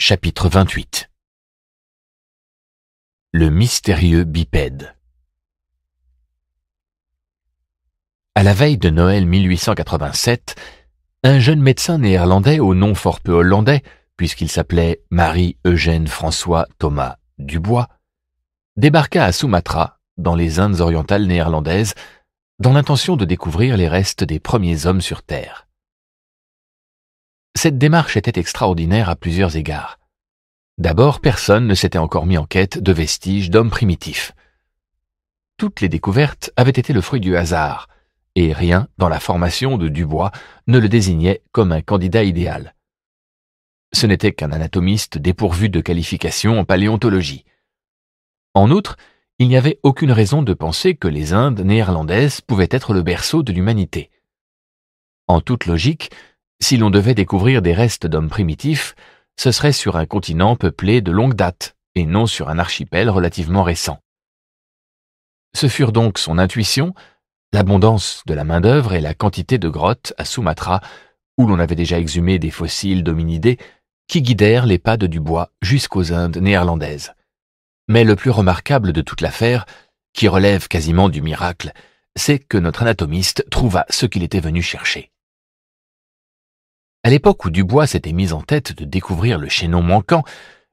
Chapitre 28 Le mystérieux bipède À la veille de Noël 1887, un jeune médecin néerlandais au nom fort peu hollandais, puisqu'il s'appelait Marie-Eugène François Thomas Dubois, débarqua à Sumatra, dans les Indes orientales néerlandaises, dans l'intention de découvrir les restes des premiers hommes sur Terre. Cette démarche était extraordinaire à plusieurs égards. D'abord, personne ne s'était encore mis en quête de vestiges d'hommes primitifs. Toutes les découvertes avaient été le fruit du hasard, et rien dans la formation de Dubois ne le désignait comme un candidat idéal. Ce n'était qu'un anatomiste dépourvu de qualifications en paléontologie. En outre, il n'y avait aucune raison de penser que les Indes néerlandaises pouvaient être le berceau de l'humanité. En toute logique, si l'on devait découvrir des restes d'hommes primitifs, ce serait sur un continent peuplé de longue date et non sur un archipel relativement récent. Ce furent donc son intuition, l'abondance de la main-d'œuvre et la quantité de grottes à Sumatra, où l'on avait déjà exhumé des fossiles d'hominidés, qui guidèrent les pas de Dubois jusqu'aux Indes néerlandaises. Mais le plus remarquable de toute l'affaire, qui relève quasiment du miracle, c'est que notre anatomiste trouva ce qu'il était venu chercher. À l'époque où Dubois s'était mis en tête de découvrir le chaînon manquant,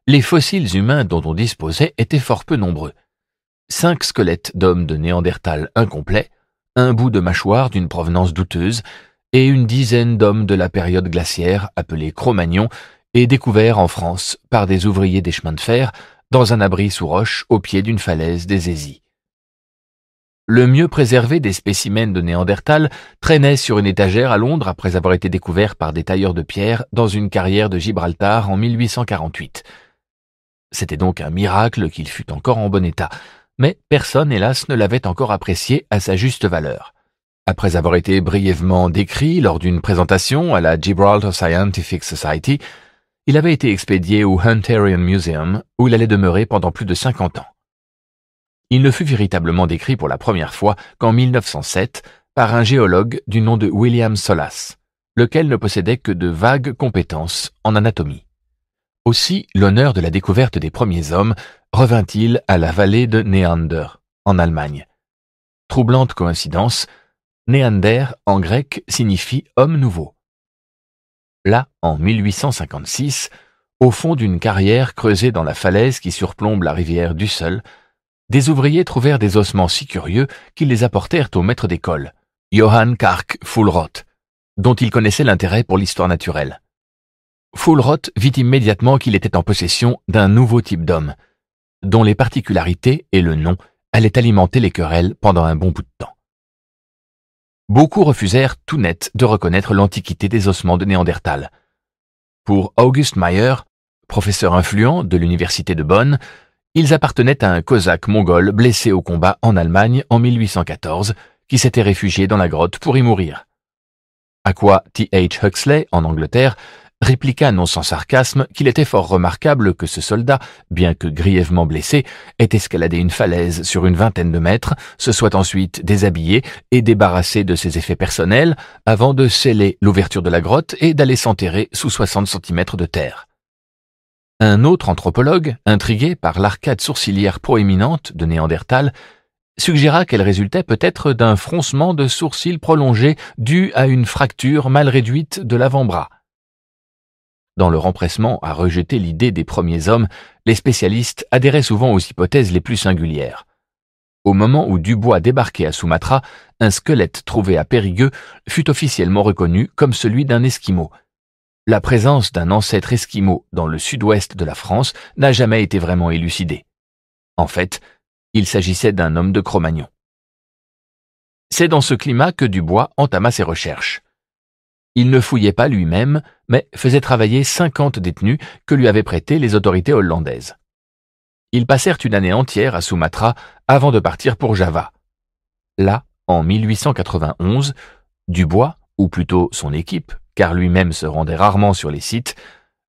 les fossiles humains dont on disposait étaient fort peu nombreux. Cinq squelettes d'hommes de Néandertal incomplets, un bout de mâchoire d'une provenance douteuse, et une dizaine d'hommes de la période glaciaire appelés Cro-Magnon et découverts en France par des ouvriers des chemins de fer dans un abri sous roche au pied d'une falaise des Hésies le mieux préservé des spécimens de Néandertal, traînait sur une étagère à Londres après avoir été découvert par des tailleurs de pierre dans une carrière de Gibraltar en 1848. C'était donc un miracle qu'il fût encore en bon état, mais personne, hélas, ne l'avait encore apprécié à sa juste valeur. Après avoir été brièvement décrit lors d'une présentation à la Gibraltar Scientific Society, il avait été expédié au Hunterian Museum, où il allait demeurer pendant plus de 50 ans il ne fut véritablement décrit pour la première fois qu'en 1907 par un géologue du nom de William Solas, lequel ne possédait que de vagues compétences en anatomie. Aussi, l'honneur de la découverte des premiers hommes revint-il à la vallée de Neander, en Allemagne. Troublante coïncidence, Néander en grec signifie homme nouveau. Là, en 1856, au fond d'une carrière creusée dans la falaise qui surplombe la rivière Dussel, des ouvriers trouvèrent des ossements si curieux qu'ils les apportèrent au maître d'école, Johann Kark Fulroth, dont ils connaissaient l'intérêt pour l'histoire naturelle. Fulroth vit immédiatement qu'il était en possession d'un nouveau type d'homme, dont les particularités et le nom allaient alimenter les querelles pendant un bon bout de temps. Beaucoup refusèrent tout net de reconnaître l'antiquité des ossements de Néandertal. Pour August Mayer, professeur influent de l'université de Bonn, ils appartenaient à un cosaque mongol blessé au combat en Allemagne en 1814, qui s'était réfugié dans la grotte pour y mourir. À quoi H. Huxley, en Angleterre, répliqua non sans sarcasme qu'il était fort remarquable que ce soldat, bien que grièvement blessé, ait escaladé une falaise sur une vingtaine de mètres, se soit ensuite déshabillé et débarrassé de ses effets personnels avant de sceller l'ouverture de la grotte et d'aller s'enterrer sous 60 cm de terre. Un autre anthropologue, intrigué par l'arcade sourcilière proéminente de Néandertal, suggéra qu'elle résultait peut-être d'un froncement de sourcils prolongé dû à une fracture mal réduite de l'avant-bras. Dans leur empressement à rejeter l'idée des premiers hommes, les spécialistes adhéraient souvent aux hypothèses les plus singulières. Au moment où Dubois débarquait à Sumatra, un squelette trouvé à Périgueux fut officiellement reconnu comme celui d'un Esquimau, la présence d'un ancêtre esquimau dans le sud-ouest de la France n'a jamais été vraiment élucidée. En fait, il s'agissait d'un homme de Cro-Magnon. C'est dans ce climat que Dubois entama ses recherches. Il ne fouillait pas lui-même, mais faisait travailler 50 détenus que lui avaient prêtés les autorités hollandaises. Ils passèrent une année entière à Sumatra avant de partir pour Java. Là, en 1891, Dubois, ou plutôt son équipe, car lui-même se rendait rarement sur les sites,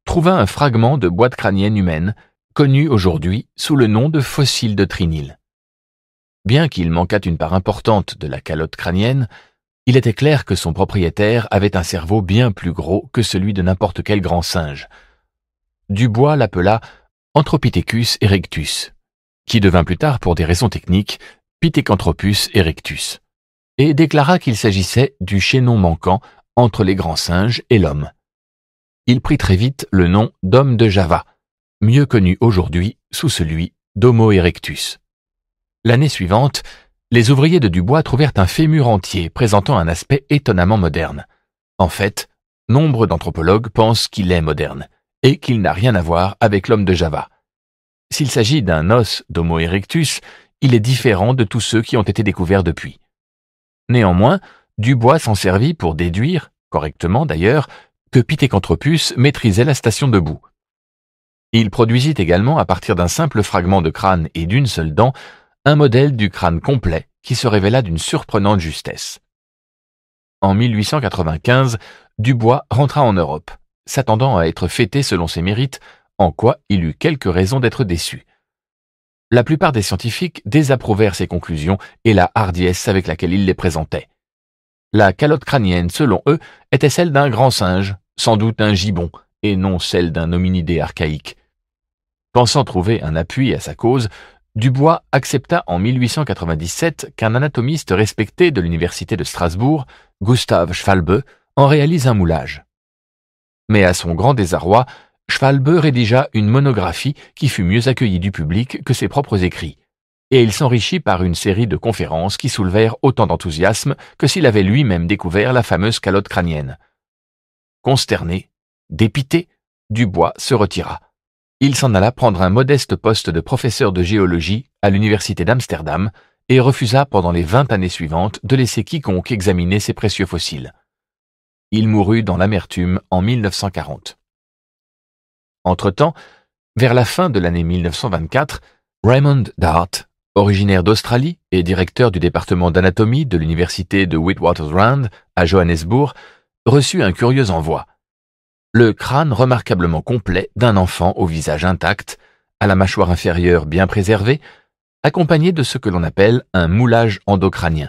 trouva un fragment de boîte crânienne humaine, connu aujourd'hui sous le nom de fossile de trinil. Bien qu'il manquât une part importante de la calotte crânienne, il était clair que son propriétaire avait un cerveau bien plus gros que celui de n'importe quel grand singe. Dubois l'appela Anthropithecus erectus, qui devint plus tard, pour des raisons techniques, Pithecanthropus erectus, et déclara qu'il s'agissait du chaînon manquant entre les grands singes et l'homme. Il prit très vite le nom d'homme de Java, mieux connu aujourd'hui sous celui d'Homo erectus. L'année suivante, les ouvriers de Dubois trouvèrent un fémur entier présentant un aspect étonnamment moderne. En fait, nombre d'anthropologues pensent qu'il est moderne et qu'il n'a rien à voir avec l'homme de Java. S'il s'agit d'un os d'Homo erectus, il est différent de tous ceux qui ont été découverts depuis. Néanmoins, Dubois s'en servit pour déduire, correctement d'ailleurs, que Pithecanthropus maîtrisait la station debout. Il produisit également, à partir d'un simple fragment de crâne et d'une seule dent, un modèle du crâne complet qui se révéla d'une surprenante justesse. En 1895, Dubois rentra en Europe, s'attendant à être fêté selon ses mérites, en quoi il eut quelques raisons d'être déçu. La plupart des scientifiques désapprouvèrent ses conclusions et la hardiesse avec laquelle il les présentait. La calotte crânienne, selon eux, était celle d'un grand singe, sans doute un gibbon, et non celle d'un hominidé archaïque. Pensant trouver un appui à sa cause, Dubois accepta en 1897 qu'un anatomiste respecté de l'université de Strasbourg, Gustave Schwalbe, en réalise un moulage. Mais à son grand désarroi, Schwalbe rédigea une monographie qui fut mieux accueillie du public que ses propres écrits et il s'enrichit par une série de conférences qui soulevèrent autant d'enthousiasme que s'il avait lui-même découvert la fameuse calotte crânienne. Consterné, dépité, Dubois se retira. Il s'en alla prendre un modeste poste de professeur de géologie à l'université d'Amsterdam et refusa pendant les vingt années suivantes de laisser quiconque examiner ses précieux fossiles. Il mourut dans l'amertume en 1940. Entre-temps, vers la fin de l'année 1924, Raymond Dart Originaire d'Australie et directeur du département d'anatomie de l'université de Witwatersrand à Johannesburg, reçut un curieux envoi. Le crâne remarquablement complet d'un enfant au visage intact, à la mâchoire inférieure bien préservée, accompagné de ce que l'on appelle un moulage endocrânien,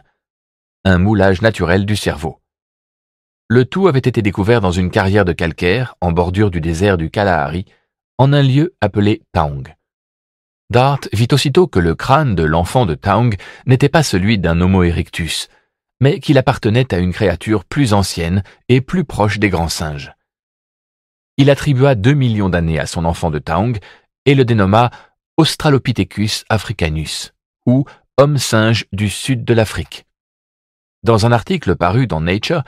un moulage naturel du cerveau. Le tout avait été découvert dans une carrière de calcaire en bordure du désert du Kalahari, en un lieu appelé Taung. Dart vit aussitôt que le crâne de l'enfant de Taung n'était pas celui d'un Homo erectus, mais qu'il appartenait à une créature plus ancienne et plus proche des grands singes. Il attribua deux millions d'années à son enfant de Taung et le dénomma Australopithecus africanus, ou homme-singe du sud de l'Afrique. Dans un article paru dans Nature,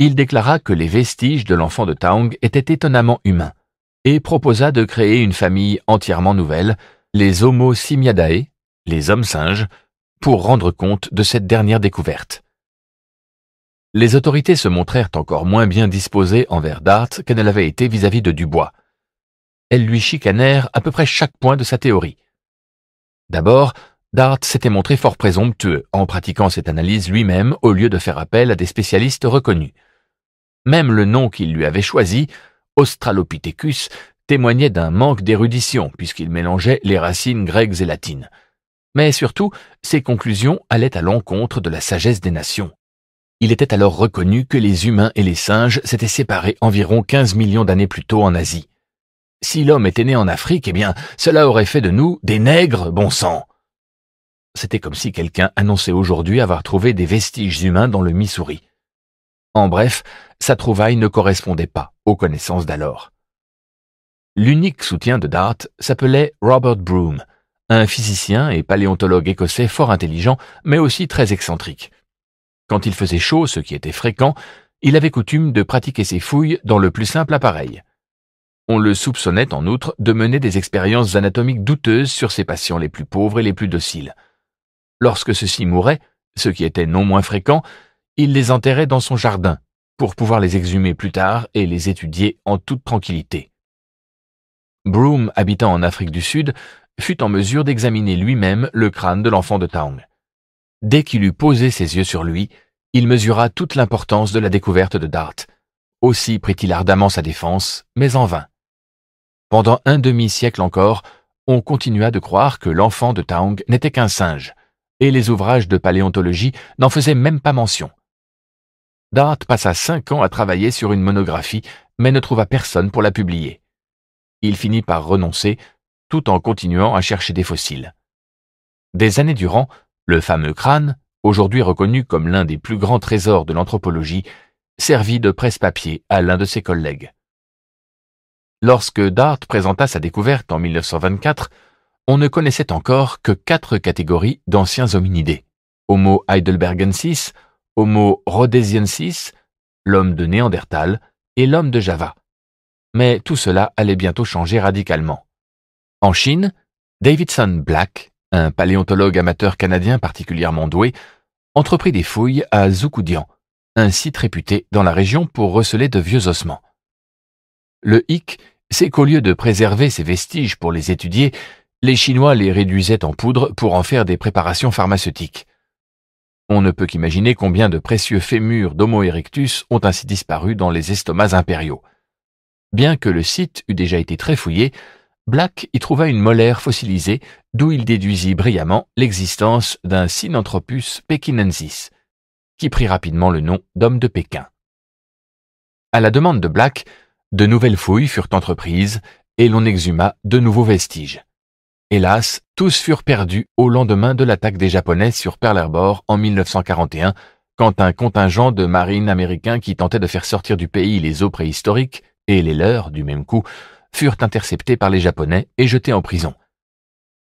il déclara que les vestiges de l'enfant de Taung étaient étonnamment humains, et proposa de créer une famille entièrement nouvelle, les Homo simiadae, les hommes singes, pour rendre compte de cette dernière découverte. Les autorités se montrèrent encore moins bien disposées envers Dart que ne l'avait été vis-à-vis -vis de Dubois. Elles lui chicanèrent à peu près chaque point de sa théorie. D'abord, Dart s'était montré fort présomptueux en pratiquant cette analyse lui-même au lieu de faire appel à des spécialistes reconnus. Même le nom qu'il lui avait choisi, Australopithecus, témoignait d'un manque d'érudition, puisqu'il mélangeait les racines grecques et latines. Mais surtout, ses conclusions allaient à l'encontre de la sagesse des nations. Il était alors reconnu que les humains et les singes s'étaient séparés environ 15 millions d'années plus tôt en Asie. Si l'homme était né en Afrique, eh bien, cela aurait fait de nous des nègres, bon sang. C'était comme si quelqu'un annonçait aujourd'hui avoir trouvé des vestiges humains dans le Missouri. En bref, sa trouvaille ne correspondait pas aux connaissances d'alors. L'unique soutien de Dart s'appelait Robert Broom, un physicien et paléontologue écossais fort intelligent, mais aussi très excentrique. Quand il faisait chaud, ce qui était fréquent, il avait coutume de pratiquer ses fouilles dans le plus simple appareil. On le soupçonnait en outre de mener des expériences anatomiques douteuses sur ses patients les plus pauvres et les plus dociles. Lorsque ceux-ci mouraient, ce qui était non moins fréquent, il les enterrait dans son jardin, pour pouvoir les exhumer plus tard et les étudier en toute tranquillité. Broom, habitant en Afrique du Sud, fut en mesure d'examiner lui-même le crâne de l'enfant de Taung. Dès qu'il eut posé ses yeux sur lui, il mesura toute l'importance de la découverte de Dart. Aussi prit-il ardemment sa défense, mais en vain. Pendant un demi-siècle encore, on continua de croire que l'enfant de Taung n'était qu'un singe, et les ouvrages de paléontologie n'en faisaient même pas mention. Dart passa cinq ans à travailler sur une monographie, mais ne trouva personne pour la publier il finit par renoncer tout en continuant à chercher des fossiles. Des années durant, le fameux crâne, aujourd'hui reconnu comme l'un des plus grands trésors de l'anthropologie, servit de presse-papier à l'un de ses collègues. Lorsque Dart présenta sa découverte en 1924, on ne connaissait encore que quatre catégories d'anciens hominidés. Homo heidelbergensis, Homo rhodesiensis, l'homme de Néandertal et l'homme de Java mais tout cela allait bientôt changer radicalement. En Chine, Davidson Black, un paléontologue amateur canadien particulièrement doué, entreprit des fouilles à Zhoukoudian, un site réputé dans la région pour receler de vieux ossements. Le hic, c'est qu'au lieu de préserver ces vestiges pour les étudier, les Chinois les réduisaient en poudre pour en faire des préparations pharmaceutiques. On ne peut qu'imaginer combien de précieux fémurs d'Homo erectus ont ainsi disparu dans les estomacs impériaux. Bien que le site eût déjà été très fouillé, Black y trouva une molaire fossilisée d'où il déduisit brillamment l'existence d'un Synanthropus pekinensis, qui prit rapidement le nom d'homme de Pékin. À la demande de Black, de nouvelles fouilles furent entreprises et l'on exhuma de nouveaux vestiges. Hélas, tous furent perdus au lendemain de l'attaque des Japonais sur Pearl Harbor en 1941, quand un contingent de marines américains qui tentait de faire sortir du pays les eaux préhistoriques et les leurs du même coup, furent interceptés par les Japonais et jetés en prison.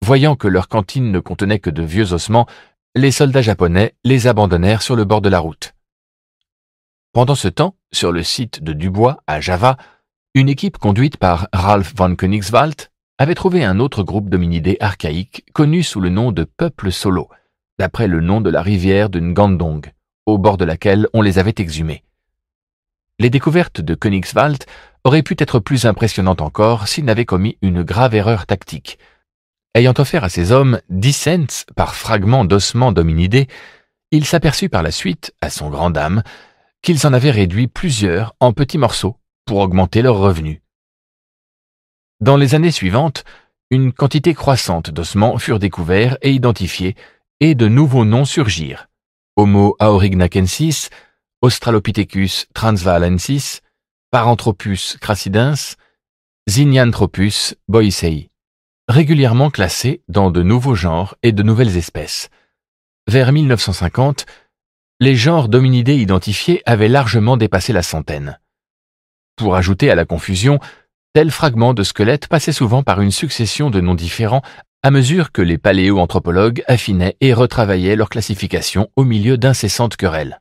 Voyant que leur cantine ne contenait que de vieux ossements, les soldats japonais les abandonnèrent sur le bord de la route. Pendant ce temps, sur le site de Dubois, à Java, une équipe conduite par Ralph von Königswald avait trouvé un autre groupe d'hominidés archaïques connu sous le nom de peuple solo, d'après le nom de la rivière de Ngandong, au bord de laquelle on les avait exhumés. Les découvertes de Königswald auraient pu être plus impressionnantes encore s'il n'avait commis une grave erreur tactique. Ayant offert à ses hommes dix cents par fragment d'ossements dominidés, il s'aperçut par la suite, à son grand âme, qu'ils en avaient réduit plusieurs en petits morceaux pour augmenter leurs revenus. Dans les années suivantes, une quantité croissante d'ossements furent découverts et identifiés, et de nouveaux noms surgirent. Homo aurignacensis Australopithecus transvaalensis, Paranthropus crassidens, Zinianthropus boisei, régulièrement classés dans de nouveaux genres et de nouvelles espèces. Vers 1950, les genres dominidés identifiés avaient largement dépassé la centaine. Pour ajouter à la confusion, tels fragments de squelettes passaient souvent par une succession de noms différents à mesure que les paléoanthropologues affinaient et retravaillaient leur classification au milieu d'incessantes querelles.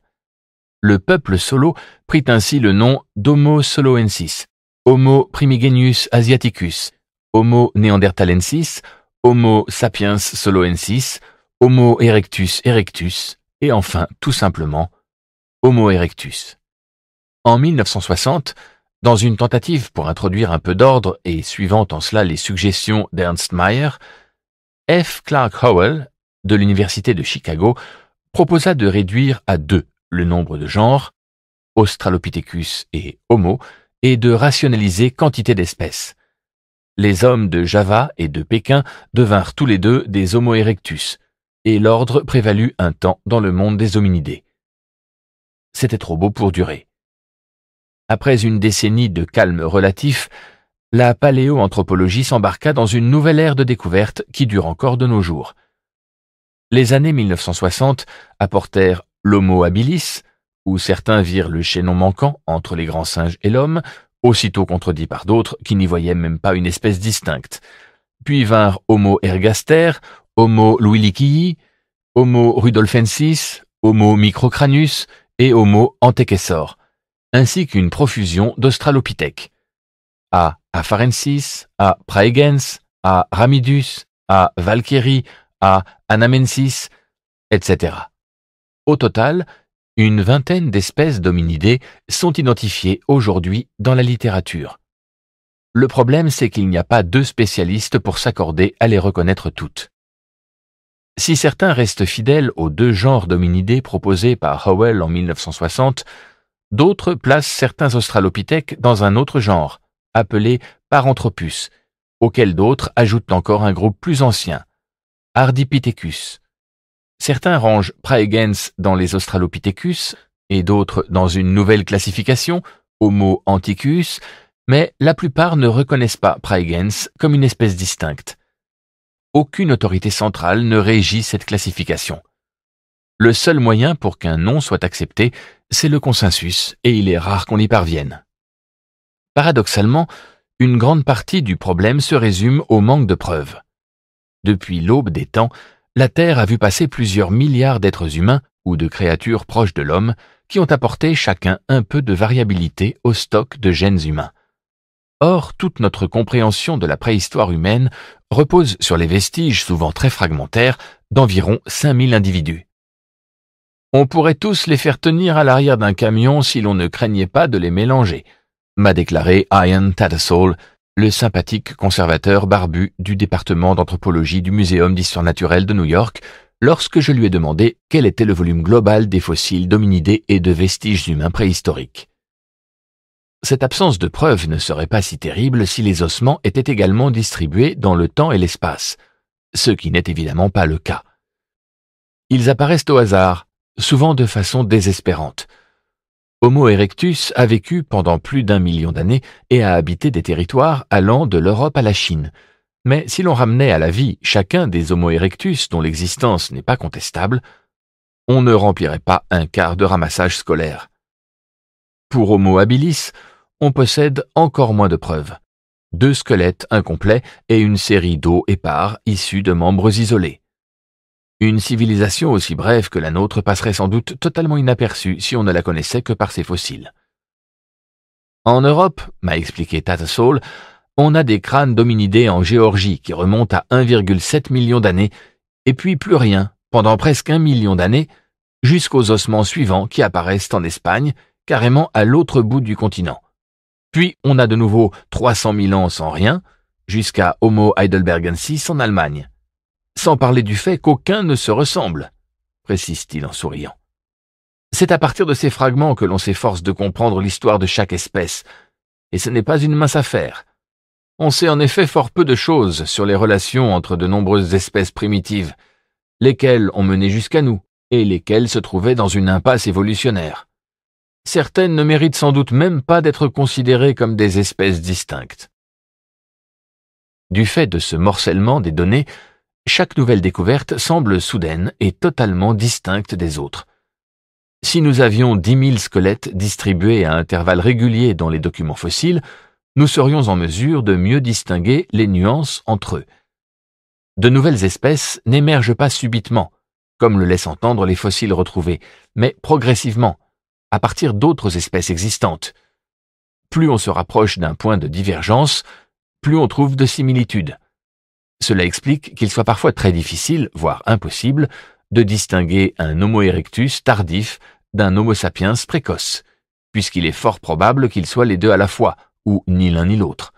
Le peuple solo prit ainsi le nom d'Homo soloensis, Homo primigenius asiaticus, Homo Neandertalensis, Homo sapiens soloensis, Homo erectus erectus, et enfin, tout simplement, Homo erectus. En 1960, dans une tentative pour introduire un peu d'ordre et suivant en cela les suggestions d'Ernst Mayr, F. Clark Howell, de l'Université de Chicago, proposa de réduire à deux le nombre de genres, Australopithecus et Homo, et de rationaliser quantité d'espèces. Les hommes de Java et de Pékin devinrent tous les deux des Homo erectus, et l'ordre prévalut un temps dans le monde des hominidés. C'était trop beau pour durer. Après une décennie de calme relatif, la paléoanthropologie s'embarqua dans une nouvelle ère de découvertes qui dure encore de nos jours. Les années 1960 apportèrent l'homo habilis, où certains virent le chaînon manquant entre les grands singes et l'homme, aussitôt contredit par d'autres qui n'y voyaient même pas une espèce distincte. Puis vinrent Homo ergaster, Homo luilicii, Homo rudolfensis, Homo microcranus et Homo antecessor, ainsi qu'une profusion d'australopithèques. A. afarensis, A. praegens, A. ramidus, A. valkyrie, A. anamensis, etc. Au total, une vingtaine d'espèces d'hominidés sont identifiées aujourd'hui dans la littérature. Le problème, c'est qu'il n'y a pas deux spécialistes pour s'accorder à les reconnaître toutes. Si certains restent fidèles aux deux genres d'hominidés proposés par Howell en 1960, d'autres placent certains australopithèques dans un autre genre, appelé Paranthropus, auquel d'autres ajoutent encore un groupe plus ancien, Ardipithecus, Certains rangent Praegens dans les Australopithecus et d'autres dans une nouvelle classification, Homo Anticus, mais la plupart ne reconnaissent pas Praegens comme une espèce distincte. Aucune autorité centrale ne régit cette classification. Le seul moyen pour qu'un nom soit accepté, c'est le consensus, et il est rare qu'on y parvienne. Paradoxalement, une grande partie du problème se résume au manque de preuves. Depuis l'aube des temps, la Terre a vu passer plusieurs milliards d'êtres humains ou de créatures proches de l'homme qui ont apporté chacun un peu de variabilité au stock de gènes humains. Or, toute notre compréhension de la préhistoire humaine repose sur les vestiges souvent très fragmentaires d'environ 5000 individus. On pourrait tous les faire tenir à l'arrière d'un camion si l'on ne craignait pas de les mélanger, m'a déclaré Ian Tattersall, le sympathique conservateur barbu du département d'anthropologie du Muséum d'histoire naturelle de New York lorsque je lui ai demandé quel était le volume global des fossiles d'hominidés et de vestiges humains préhistoriques. Cette absence de preuves ne serait pas si terrible si les ossements étaient également distribués dans le temps et l'espace, ce qui n'est évidemment pas le cas. Ils apparaissent au hasard, souvent de façon désespérante, Homo erectus a vécu pendant plus d'un million d'années et a habité des territoires allant de l'Europe à la Chine. Mais si l'on ramenait à la vie chacun des Homo erectus dont l'existence n'est pas contestable, on ne remplirait pas un quart de ramassage scolaire. Pour Homo habilis, on possède encore moins de preuves. Deux squelettes incomplets et une série d'os épars issus de membres isolés. Une civilisation aussi brève que la nôtre passerait sans doute totalement inaperçue si on ne la connaissait que par ses fossiles. En Europe, m'a expliqué Tata on a des crânes dominidés en Géorgie qui remontent à 1,7 million d'années, et puis plus rien pendant presque un million d'années, jusqu'aux ossements suivants qui apparaissent en Espagne, carrément à l'autre bout du continent. Puis on a de nouveau 300 000 ans sans rien, jusqu'à Homo heidelbergensis en Allemagne sans parler du fait qu'aucun ne se ressemble, précise-t-il en souriant. C'est à partir de ces fragments que l'on s'efforce de comprendre l'histoire de chaque espèce, et ce n'est pas une mince affaire. On sait en effet fort peu de choses sur les relations entre de nombreuses espèces primitives, lesquelles ont mené jusqu'à nous, et lesquelles se trouvaient dans une impasse évolutionnaire. Certaines ne méritent sans doute même pas d'être considérées comme des espèces distinctes. Du fait de ce morcellement des données, chaque nouvelle découverte semble soudaine et totalement distincte des autres. Si nous avions dix mille squelettes distribués à intervalles réguliers dans les documents fossiles, nous serions en mesure de mieux distinguer les nuances entre eux. De nouvelles espèces n'émergent pas subitement, comme le laissent entendre les fossiles retrouvés, mais progressivement, à partir d'autres espèces existantes. Plus on se rapproche d'un point de divergence, plus on trouve de similitudes. Cela explique qu'il soit parfois très difficile, voire impossible, de distinguer un Homo erectus tardif d'un Homo sapiens précoce, puisqu'il est fort probable qu'ils soient les deux à la fois, ou ni l'un ni l'autre.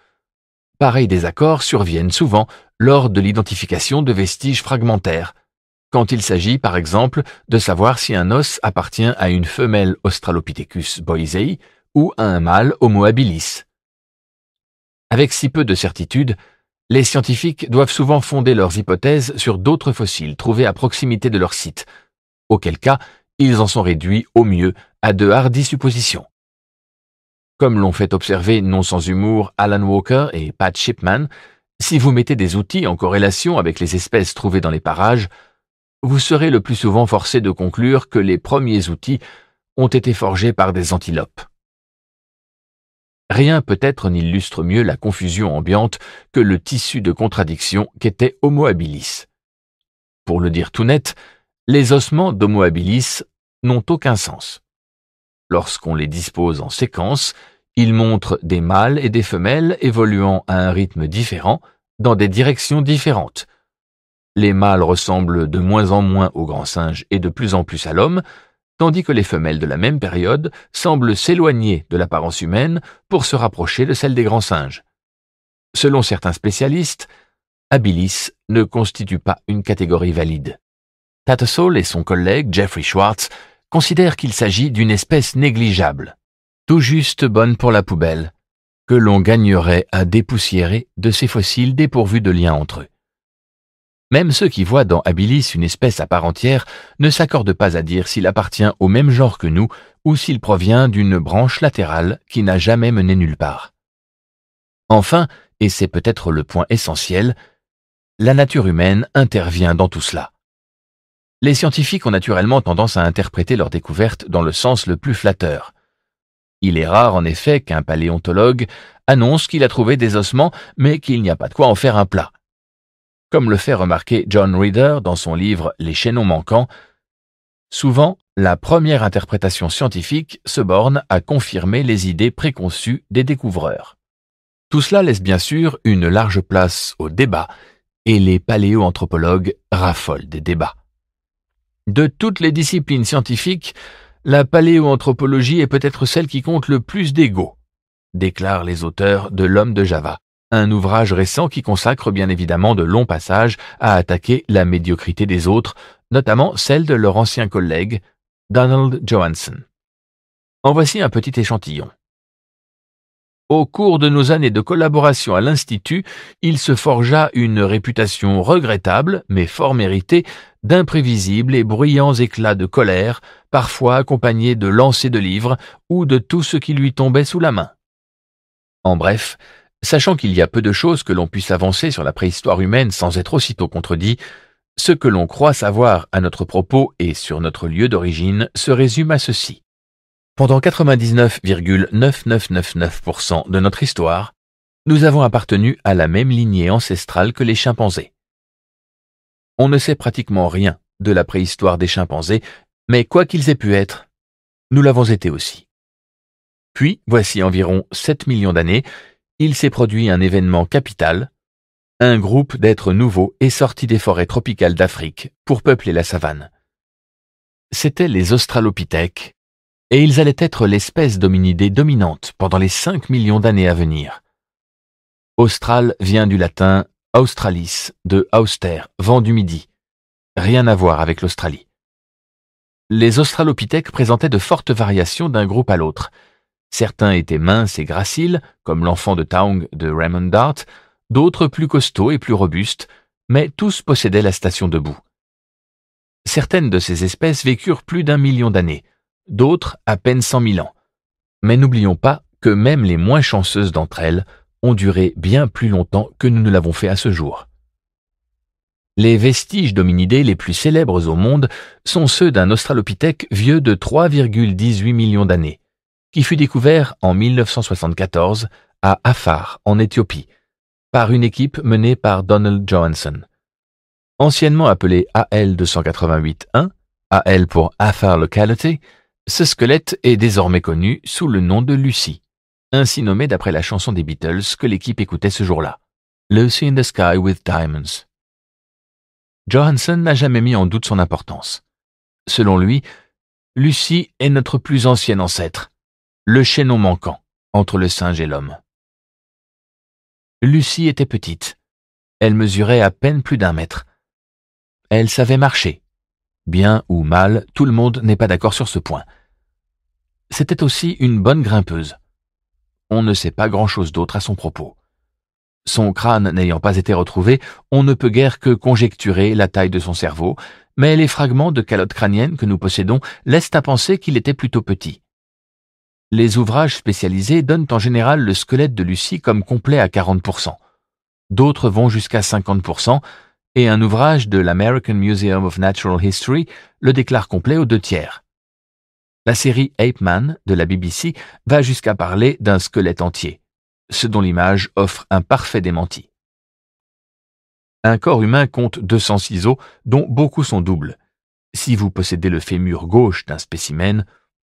Pareils désaccords surviennent souvent lors de l'identification de vestiges fragmentaires, quand il s'agit par exemple de savoir si un os appartient à une femelle Australopithecus boisei ou à un mâle Homo habilis. Avec si peu de certitude, les scientifiques doivent souvent fonder leurs hypothèses sur d'autres fossiles trouvés à proximité de leur site, auquel cas ils en sont réduits au mieux à de hardies suppositions. Comme l'ont fait observer non sans humour Alan Walker et Pat Shipman, si vous mettez des outils en corrélation avec les espèces trouvées dans les parages, vous serez le plus souvent forcé de conclure que les premiers outils ont été forgés par des antilopes. Rien peut-être n'illustre mieux la confusion ambiante que le tissu de contradiction qu'était Homo habilis. Pour le dire tout net, les ossements d'Homo habilis n'ont aucun sens. Lorsqu'on les dispose en séquence, ils montrent des mâles et des femelles évoluant à un rythme différent, dans des directions différentes. Les mâles ressemblent de moins en moins au grand singe et de plus en plus à l'homme, tandis que les femelles de la même période semblent s'éloigner de l'apparence humaine pour se rapprocher de celle des grands singes. Selon certains spécialistes, habilis ne constitue pas une catégorie valide. Tattersall et son collègue Jeffrey Schwartz considèrent qu'il s'agit d'une espèce négligeable, tout juste bonne pour la poubelle, que l'on gagnerait à dépoussiérer de ces fossiles dépourvus de liens entre eux. Même ceux qui voient dans habilis une espèce à part entière ne s'accordent pas à dire s'il appartient au même genre que nous ou s'il provient d'une branche latérale qui n'a jamais mené nulle part. Enfin, et c'est peut-être le point essentiel, la nature humaine intervient dans tout cela. Les scientifiques ont naturellement tendance à interpréter leurs découvertes dans le sens le plus flatteur. Il est rare en effet qu'un paléontologue annonce qu'il a trouvé des ossements mais qu'il n'y a pas de quoi en faire un plat. Comme le fait remarquer John Reader dans son livre Les chaînons manquants, souvent, la première interprétation scientifique se borne à confirmer les idées préconçues des découvreurs. Tout cela laisse bien sûr une large place au débat, et les paléoanthropologues raffolent des débats. De toutes les disciplines scientifiques, la paléoanthropologie est peut-être celle qui compte le plus d'ego, déclarent les auteurs de L'homme de Java, un ouvrage récent qui consacre bien évidemment de longs passages à attaquer la médiocrité des autres, notamment celle de leur ancien collègue, Donald Johansson. En voici un petit échantillon. Au cours de nos années de collaboration à l'Institut, il se forgea une réputation regrettable, mais fort méritée, d'imprévisibles et bruyants éclats de colère, parfois accompagnés de lancers de livres ou de tout ce qui lui tombait sous la main. En bref, Sachant qu'il y a peu de choses que l'on puisse avancer sur la préhistoire humaine sans être aussitôt contredit, ce que l'on croit savoir à notre propos et sur notre lieu d'origine se résume à ceci. Pendant 99,9999% de notre histoire, nous avons appartenu à la même lignée ancestrale que les chimpanzés. On ne sait pratiquement rien de la préhistoire des chimpanzés, mais quoi qu'ils aient pu être, nous l'avons été aussi. Puis, voici environ 7 millions d'années, il s'est produit un événement capital, un groupe d'êtres nouveaux est sorti des forêts tropicales d'Afrique pour peupler la savane. C'étaient les Australopithèques, et ils allaient être l'espèce dominidée dominante pendant les 5 millions d'années à venir. Austral vient du latin Australis, de Auster, vent du midi. Rien à voir avec l'Australie. Les Australopithèques présentaient de fortes variations d'un groupe à l'autre, Certains étaient minces et graciles, comme l'enfant de Taung de Raymond Dart, d'autres plus costauds et plus robustes, mais tous possédaient la station debout. Certaines de ces espèces vécurent plus d'un million d'années, d'autres à peine cent mille ans. Mais n'oublions pas que même les moins chanceuses d'entre elles ont duré bien plus longtemps que nous ne l'avons fait à ce jour. Les vestiges d'hominidés les plus célèbres au monde sont ceux d'un australopithèque vieux de 3,18 millions d'années, qui fut découvert en 1974 à Afar, en Éthiopie, par une équipe menée par Donald Johansson. Anciennement appelé AL-288-1, AL pour Afar Locality, ce squelette est désormais connu sous le nom de Lucy, ainsi nommé d'après la chanson des Beatles que l'équipe écoutait ce jour-là, Lucy in the Sky with Diamonds. Johansson n'a jamais mis en doute son importance. Selon lui, Lucy est notre plus ancien ancêtre, le chaînon manquant entre le singe et l'homme. Lucie était petite. Elle mesurait à peine plus d'un mètre. Elle savait marcher. Bien ou mal, tout le monde n'est pas d'accord sur ce point. C'était aussi une bonne grimpeuse. On ne sait pas grand-chose d'autre à son propos. Son crâne n'ayant pas été retrouvé, on ne peut guère que conjecturer la taille de son cerveau, mais les fragments de calotte crânienne que nous possédons laissent à penser qu'il était plutôt petit. Les ouvrages spécialisés donnent en général le squelette de Lucie comme complet à 40%. D'autres vont jusqu'à 50%, et un ouvrage de l'American Museum of Natural History le déclare complet aux deux tiers. La série Ape Man de la BBC va jusqu'à parler d'un squelette entier, ce dont l'image offre un parfait démenti. Un corps humain compte 206 ciseaux dont beaucoup sont doubles. Si vous possédez le fémur gauche d'un spécimen,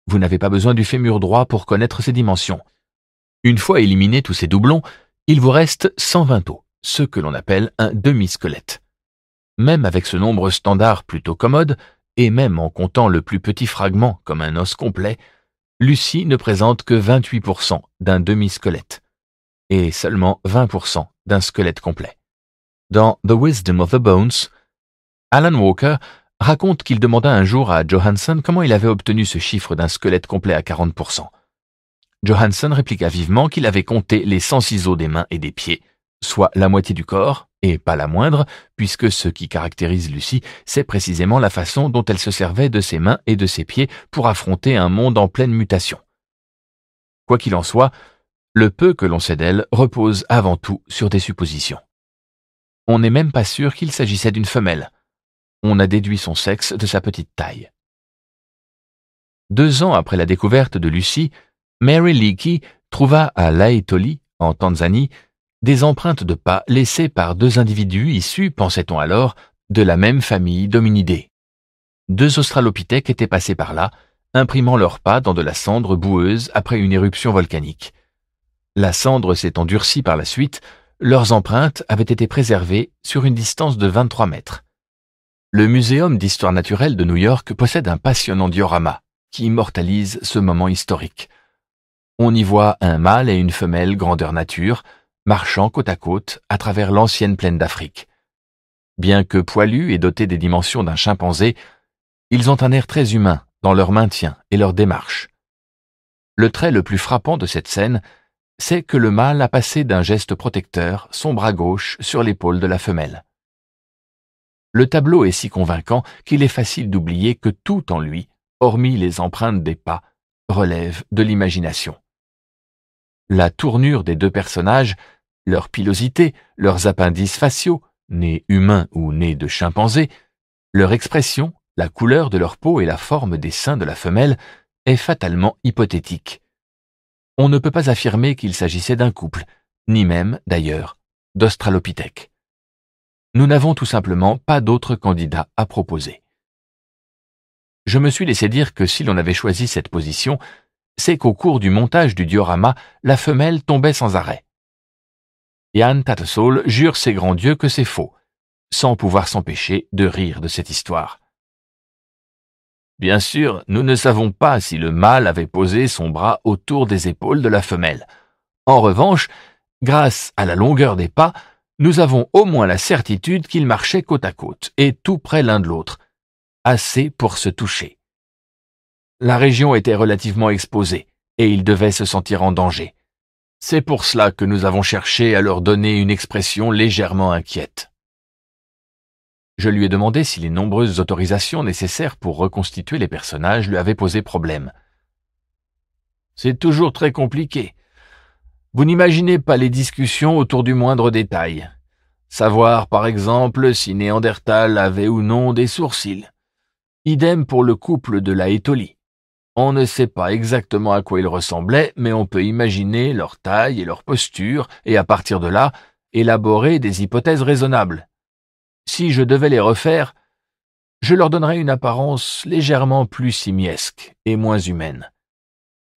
vous n'avez pas besoin du fémur droit pour connaître ses dimensions. Une fois éliminés tous ces doublons, il vous reste 120 os, ce que l'on appelle un demi-squelette. Même avec ce nombre standard plutôt commode, et même en comptant le plus petit fragment comme un os complet, Lucie ne présente que 28% d'un demi-squelette et seulement 20% d'un squelette complet. Dans The Wisdom of the Bones, Alan Walker raconte qu'il demanda un jour à Johansson comment il avait obtenu ce chiffre d'un squelette complet à 40%. Johansson répliqua vivement qu'il avait compté les 100 ciseaux des mains et des pieds, soit la moitié du corps, et pas la moindre, puisque ce qui caractérise Lucie, c'est précisément la façon dont elle se servait de ses mains et de ses pieds pour affronter un monde en pleine mutation. Quoi qu'il en soit, le peu que l'on sait d'elle repose avant tout sur des suppositions. On n'est même pas sûr qu'il s'agissait d'une femelle, on a déduit son sexe de sa petite taille. Deux ans après la découverte de Lucie, Mary Leakey trouva à Laetoli, en Tanzanie, des empreintes de pas laissées par deux individus issus, pensait-on alors, de la même famille d'hominidés. Deux australopithèques étaient passés par là, imprimant leurs pas dans de la cendre boueuse après une éruption volcanique. La cendre s'étant durcie par la suite, leurs empreintes avaient été préservées sur une distance de 23 mètres. Le Muséum d'histoire naturelle de New York possède un passionnant diorama qui immortalise ce moment historique. On y voit un mâle et une femelle grandeur nature marchant côte à côte à travers l'ancienne plaine d'Afrique. Bien que poilus et dotés des dimensions d'un chimpanzé, ils ont un air très humain dans leur maintien et leur démarche. Le trait le plus frappant de cette scène, c'est que le mâle a passé d'un geste protecteur son bras gauche sur l'épaule de la femelle le tableau est si convaincant qu'il est facile d'oublier que tout en lui, hormis les empreintes des pas, relève de l'imagination. La tournure des deux personnages, leur pilosité, leurs appendices faciaux, nés humains ou nés de chimpanzés, leur expression, la couleur de leur peau et la forme des seins de la femelle est fatalement hypothétique. On ne peut pas affirmer qu'il s'agissait d'un couple, ni même, d'ailleurs, d'Australopithèque nous n'avons tout simplement pas d'autre candidat à proposer. Je me suis laissé dire que si l'on avait choisi cette position, c'est qu'au cours du montage du diorama, la femelle tombait sans arrêt. Yann Tattersall jure ses grands dieux que c'est faux, sans pouvoir s'empêcher de rire de cette histoire. Bien sûr, nous ne savons pas si le mâle avait posé son bras autour des épaules de la femelle. En revanche, grâce à la longueur des pas, nous avons au moins la certitude qu'ils marchaient côte à côte et tout près l'un de l'autre, assez pour se toucher. La région était relativement exposée et ils devaient se sentir en danger. C'est pour cela que nous avons cherché à leur donner une expression légèrement inquiète. Je lui ai demandé si les nombreuses autorisations nécessaires pour reconstituer les personnages lui avaient posé problème. C'est toujours très compliqué, vous n'imaginez pas les discussions autour du moindre détail. Savoir, par exemple, si Néandertal avait ou non des sourcils. Idem pour le couple de la On ne sait pas exactement à quoi ils ressemblaient, mais on peut imaginer leur taille et leur posture, et à partir de là, élaborer des hypothèses raisonnables. Si je devais les refaire, je leur donnerais une apparence légèrement plus simiesque et moins humaine.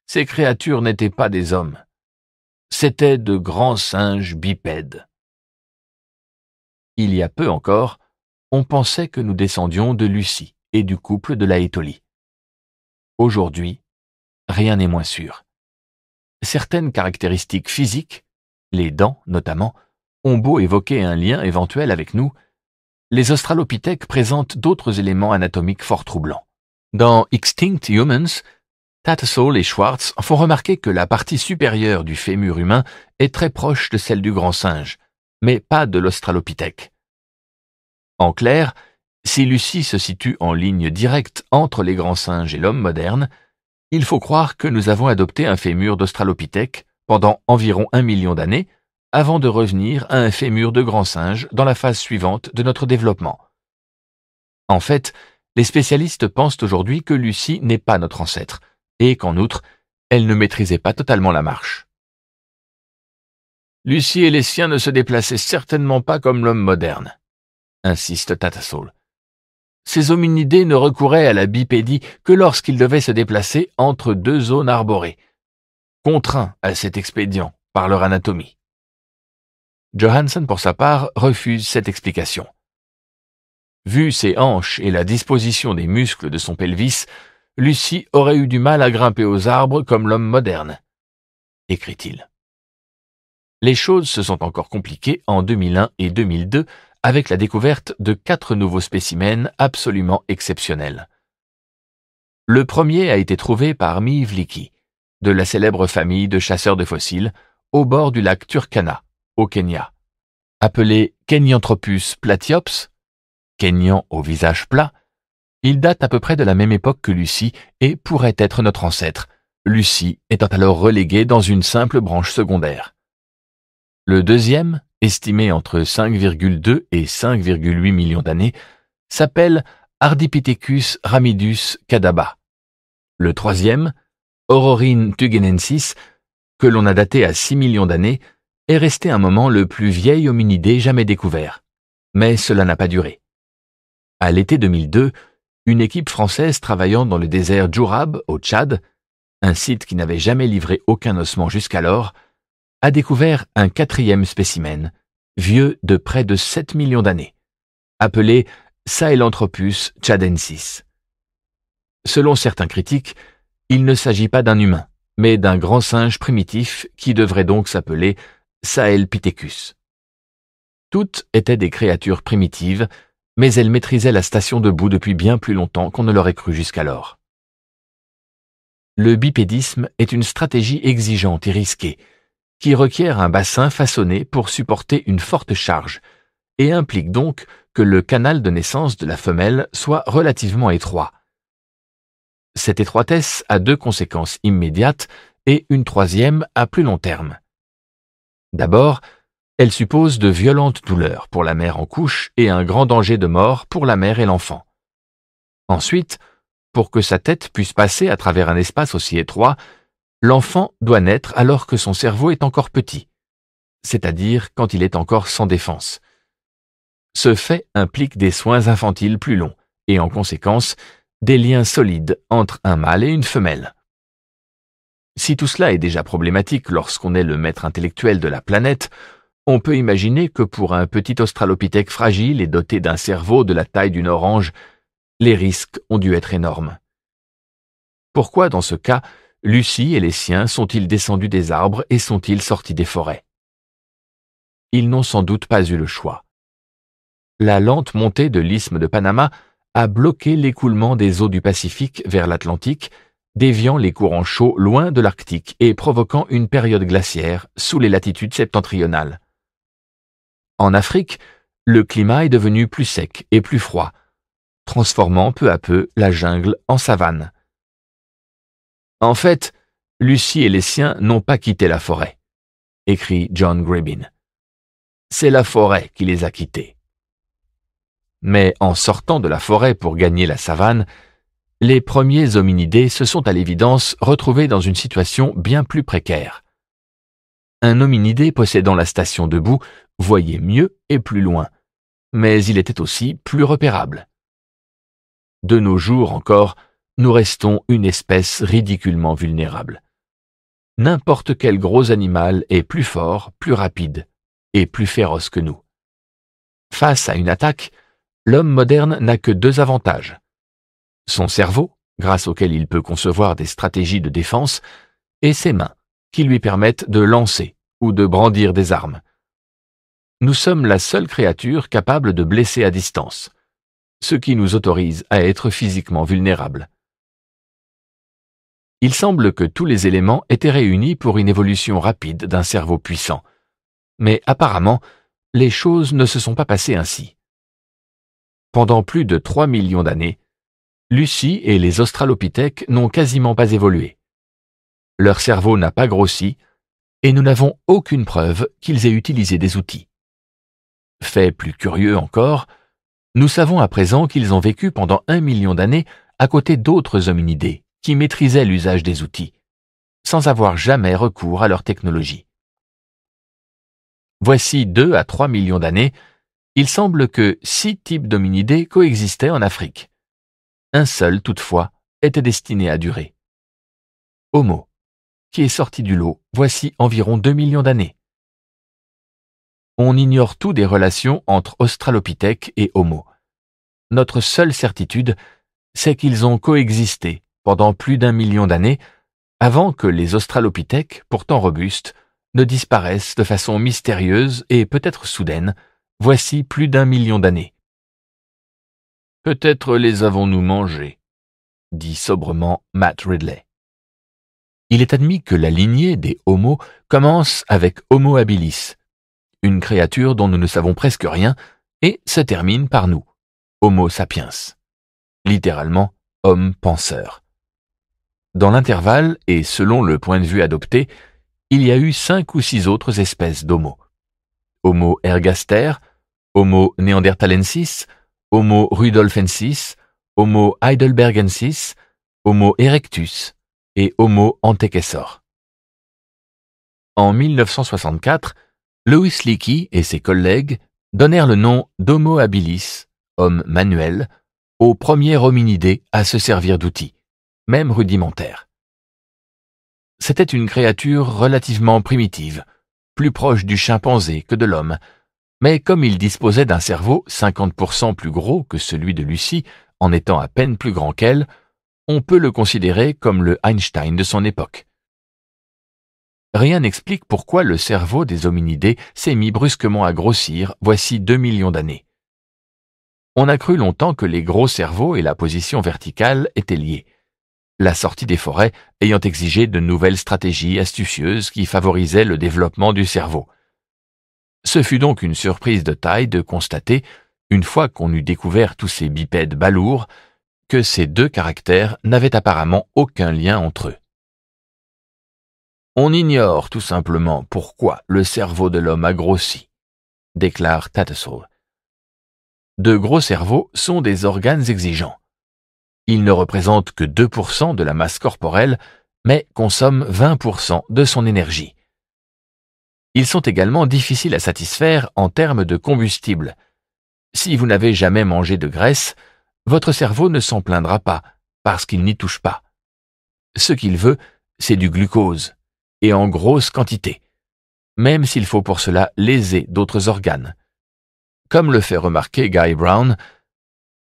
Ces créatures n'étaient pas des hommes c'étaient de grands singes bipèdes. Il y a peu encore, on pensait que nous descendions de Lucie et du couple de la Étolie. Aujourd'hui, rien n'est moins sûr. Certaines caractéristiques physiques, les dents notamment, ont beau évoquer un lien éventuel avec nous, les australopithèques présentent d'autres éléments anatomiques fort troublants. Dans Extinct Humans, Tatsaul et Schwartz font remarquer que la partie supérieure du fémur humain est très proche de celle du grand singe, mais pas de l'australopithèque. En clair, si Lucie se situe en ligne directe entre les grands singes et l'homme moderne, il faut croire que nous avons adopté un fémur d'australopithèque pendant environ un million d'années avant de revenir à un fémur de grand singe dans la phase suivante de notre développement. En fait, les spécialistes pensent aujourd'hui que Lucie n'est pas notre ancêtre, et qu'en outre, elle ne maîtrisait pas totalement la marche. Lucie et les siens ne se déplaçaient certainement pas comme l'homme moderne, insiste Tatasol. Ces hominidés ne recouraient à la bipédie que lorsqu'ils devaient se déplacer entre deux zones arborées, contraints à cet expédient par leur anatomie. Johansen, pour sa part, refuse cette explication. Vu ses hanches et la disposition des muscles de son pelvis, Lucie aurait eu du mal à grimper aux arbres comme l'homme moderne, écrit-il. Les choses se sont encore compliquées en 2001 et 2002 avec la découverte de quatre nouveaux spécimens absolument exceptionnels. Le premier a été trouvé par Mivliki, de la célèbre famille de chasseurs de fossiles, au bord du lac Turkana, au Kenya. Appelé Kenyanthropus platyops, Kenyan au visage plat, il date à peu près de la même époque que Lucie et pourrait être notre ancêtre, Lucie étant alors reléguée dans une simple branche secondaire. Le deuxième, estimé entre 5,2 et 5,8 millions d'années, s'appelle Ardipithecus ramidus cadaba. Le troisième, Aurorin tugenensis, que l'on a daté à 6 millions d'années, est resté un moment le plus vieil hominidé jamais découvert. Mais cela n'a pas duré. À l'été 2002, une équipe française travaillant dans le désert Djourab, au Tchad, un site qui n'avait jamais livré aucun ossement jusqu'alors, a découvert un quatrième spécimen, vieux de près de 7 millions d'années, appelé Sahelanthropus tchadensis. Selon certains critiques, il ne s'agit pas d'un humain, mais d'un grand singe primitif qui devrait donc s'appeler Sahelpithecus. Toutes étaient des créatures primitives mais elle maîtrisait la station debout depuis bien plus longtemps qu'on ne l'aurait cru jusqu'alors. Le bipédisme est une stratégie exigeante et risquée, qui requiert un bassin façonné pour supporter une forte charge, et implique donc que le canal de naissance de la femelle soit relativement étroit. Cette étroitesse a deux conséquences immédiates et une troisième à plus long terme. D'abord, elle suppose de violentes douleurs pour la mère en couche et un grand danger de mort pour la mère et l'enfant. Ensuite, pour que sa tête puisse passer à travers un espace aussi étroit, l'enfant doit naître alors que son cerveau est encore petit, c'est-à-dire quand il est encore sans défense. Ce fait implique des soins infantiles plus longs et en conséquence des liens solides entre un mâle et une femelle. Si tout cela est déjà problématique lorsqu'on est le maître intellectuel de la planète, on peut imaginer que pour un petit australopithèque fragile et doté d'un cerveau de la taille d'une orange, les risques ont dû être énormes. Pourquoi, dans ce cas, Lucie et les siens sont-ils descendus des arbres et sont-ils sortis des forêts Ils n'ont sans doute pas eu le choix. La lente montée de l'isthme de Panama a bloqué l'écoulement des eaux du Pacifique vers l'Atlantique, déviant les courants chauds loin de l'Arctique et provoquant une période glaciaire sous les latitudes septentrionales. En Afrique, le climat est devenu plus sec et plus froid, transformant peu à peu la jungle en savane. En fait, Lucie et les siens n'ont pas quitté la forêt, écrit John Gribbin. C'est la forêt qui les a quittés. Mais en sortant de la forêt pour gagner la savane, les premiers hominidés se sont à l'évidence retrouvés dans une situation bien plus précaire. Un hominidé possédant la station debout voyait mieux et plus loin, mais il était aussi plus repérable. De nos jours encore, nous restons une espèce ridiculement vulnérable. N'importe quel gros animal est plus fort, plus rapide et plus féroce que nous. Face à une attaque, l'homme moderne n'a que deux avantages. Son cerveau, grâce auquel il peut concevoir des stratégies de défense, et ses mains, qui lui permettent de lancer ou de brandir des armes. Nous sommes la seule créature capable de blesser à distance, ce qui nous autorise à être physiquement vulnérables. Il semble que tous les éléments étaient réunis pour une évolution rapide d'un cerveau puissant, mais apparemment, les choses ne se sont pas passées ainsi. Pendant plus de 3 millions d'années, Lucie et les Australopithèques n'ont quasiment pas évolué leur cerveau n'a pas grossi, et nous n'avons aucune preuve qu'ils aient utilisé des outils. Fait plus curieux encore, nous savons à présent qu'ils ont vécu pendant un million d'années à côté d'autres hominidés qui maîtrisaient l'usage des outils, sans avoir jamais recours à leur technologie. Voici deux à trois millions d'années, il semble que six types d'hominidés coexistaient en Afrique. Un seul, toutefois, était destiné à durer. Homo qui est sorti du lot voici environ 2 millions d'années. On ignore tout des relations entre australopithèques et Homo. Notre seule certitude, c'est qu'ils ont coexisté pendant plus d'un million d'années avant que les Australopithèques, pourtant robustes, ne disparaissent de façon mystérieuse et peut-être soudaine, voici plus d'un million d'années. Peut-être les avons-nous mangés, dit sobrement Matt Ridley il est admis que la lignée des Homo commence avec Homo habilis, une créature dont nous ne savons presque rien, et se termine par nous, Homo sapiens, littéralement homme penseur. Dans l'intervalle, et selon le point de vue adopté, il y a eu cinq ou six autres espèces d'Homo. Homo ergaster, Homo neanderthalensis, Homo rudolfensis, Homo heidelbergensis, Homo erectus, Homo antecessor. En 1964, Lewis Leakey et ses collègues donnèrent le nom d'Homo habilis, homme manuel, au premier hominidé à se servir d'outils, même rudimentaires. C'était une créature relativement primitive, plus proche du chimpanzé que de l'homme, mais comme il disposait d'un cerveau 50% plus gros que celui de Lucie, en étant à peine plus grand qu'elle, on peut le considérer comme le Einstein de son époque. Rien n'explique pourquoi le cerveau des hominidés s'est mis brusquement à grossir voici deux millions d'années. On a cru longtemps que les gros cerveaux et la position verticale étaient liés, la sortie des forêts ayant exigé de nouvelles stratégies astucieuses qui favorisaient le développement du cerveau. Ce fut donc une surprise de taille de constater, une fois qu'on eut découvert tous ces bipèdes balourds, que ces deux caractères n'avaient apparemment aucun lien entre eux. On ignore tout simplement pourquoi le cerveau de l'homme a grossi, déclare Tattersall. De gros cerveaux sont des organes exigeants. Ils ne représentent que 2% de la masse corporelle, mais consomment 20% de son énergie. Ils sont également difficiles à satisfaire en termes de combustible. Si vous n'avez jamais mangé de graisse, votre cerveau ne s'en plaindra pas, parce qu'il n'y touche pas. Ce qu'il veut, c'est du glucose, et en grosse quantité, même s'il faut pour cela léser d'autres organes. Comme le fait remarquer Guy Brown,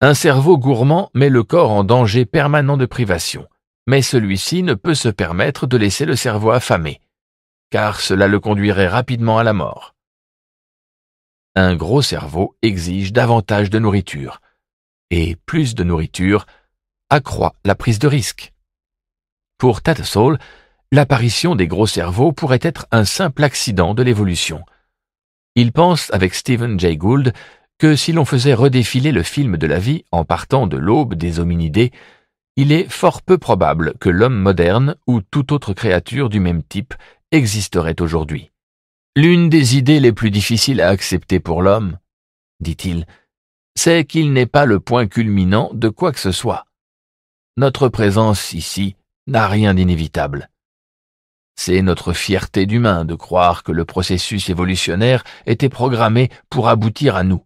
un cerveau gourmand met le corps en danger permanent de privation, mais celui-ci ne peut se permettre de laisser le cerveau affamé, car cela le conduirait rapidement à la mort. Un gros cerveau exige davantage de nourriture, et plus de nourriture accroît la prise de risque. Pour Tattersall, l'apparition des gros cerveaux pourrait être un simple accident de l'évolution. Il pense avec Stephen Jay Gould que si l'on faisait redéfiler le film de la vie en partant de l'aube des hominidés, il est fort peu probable que l'homme moderne ou toute autre créature du même type existerait aujourd'hui. L'une des idées les plus difficiles à accepter pour l'homme, dit-il, c'est qu'il n'est pas le point culminant de quoi que ce soit. Notre présence ici n'a rien d'inévitable. C'est notre fierté d'humain de croire que le processus évolutionnaire était programmé pour aboutir à nous.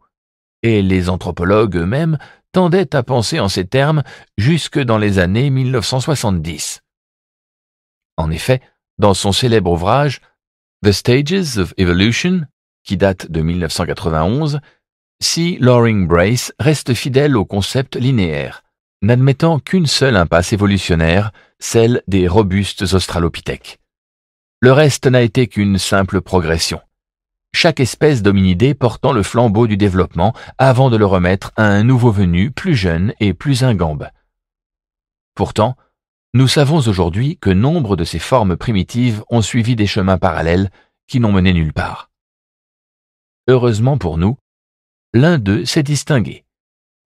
Et les anthropologues eux-mêmes tendaient à penser en ces termes jusque dans les années 1970. En effet, dans son célèbre ouvrage The Stages of Evolution, qui date de 1991, si Loring Brace reste fidèle au concept linéaire, n'admettant qu'une seule impasse évolutionnaire, celle des robustes australopithèques. Le reste n'a été qu'une simple progression. Chaque espèce d'hominidée portant le flambeau du développement avant de le remettre à un nouveau venu plus jeune et plus ingambe. Pourtant, nous savons aujourd'hui que nombre de ces formes primitives ont suivi des chemins parallèles qui n'ont mené nulle part. Heureusement pour nous, l'un d'eux s'est distingué.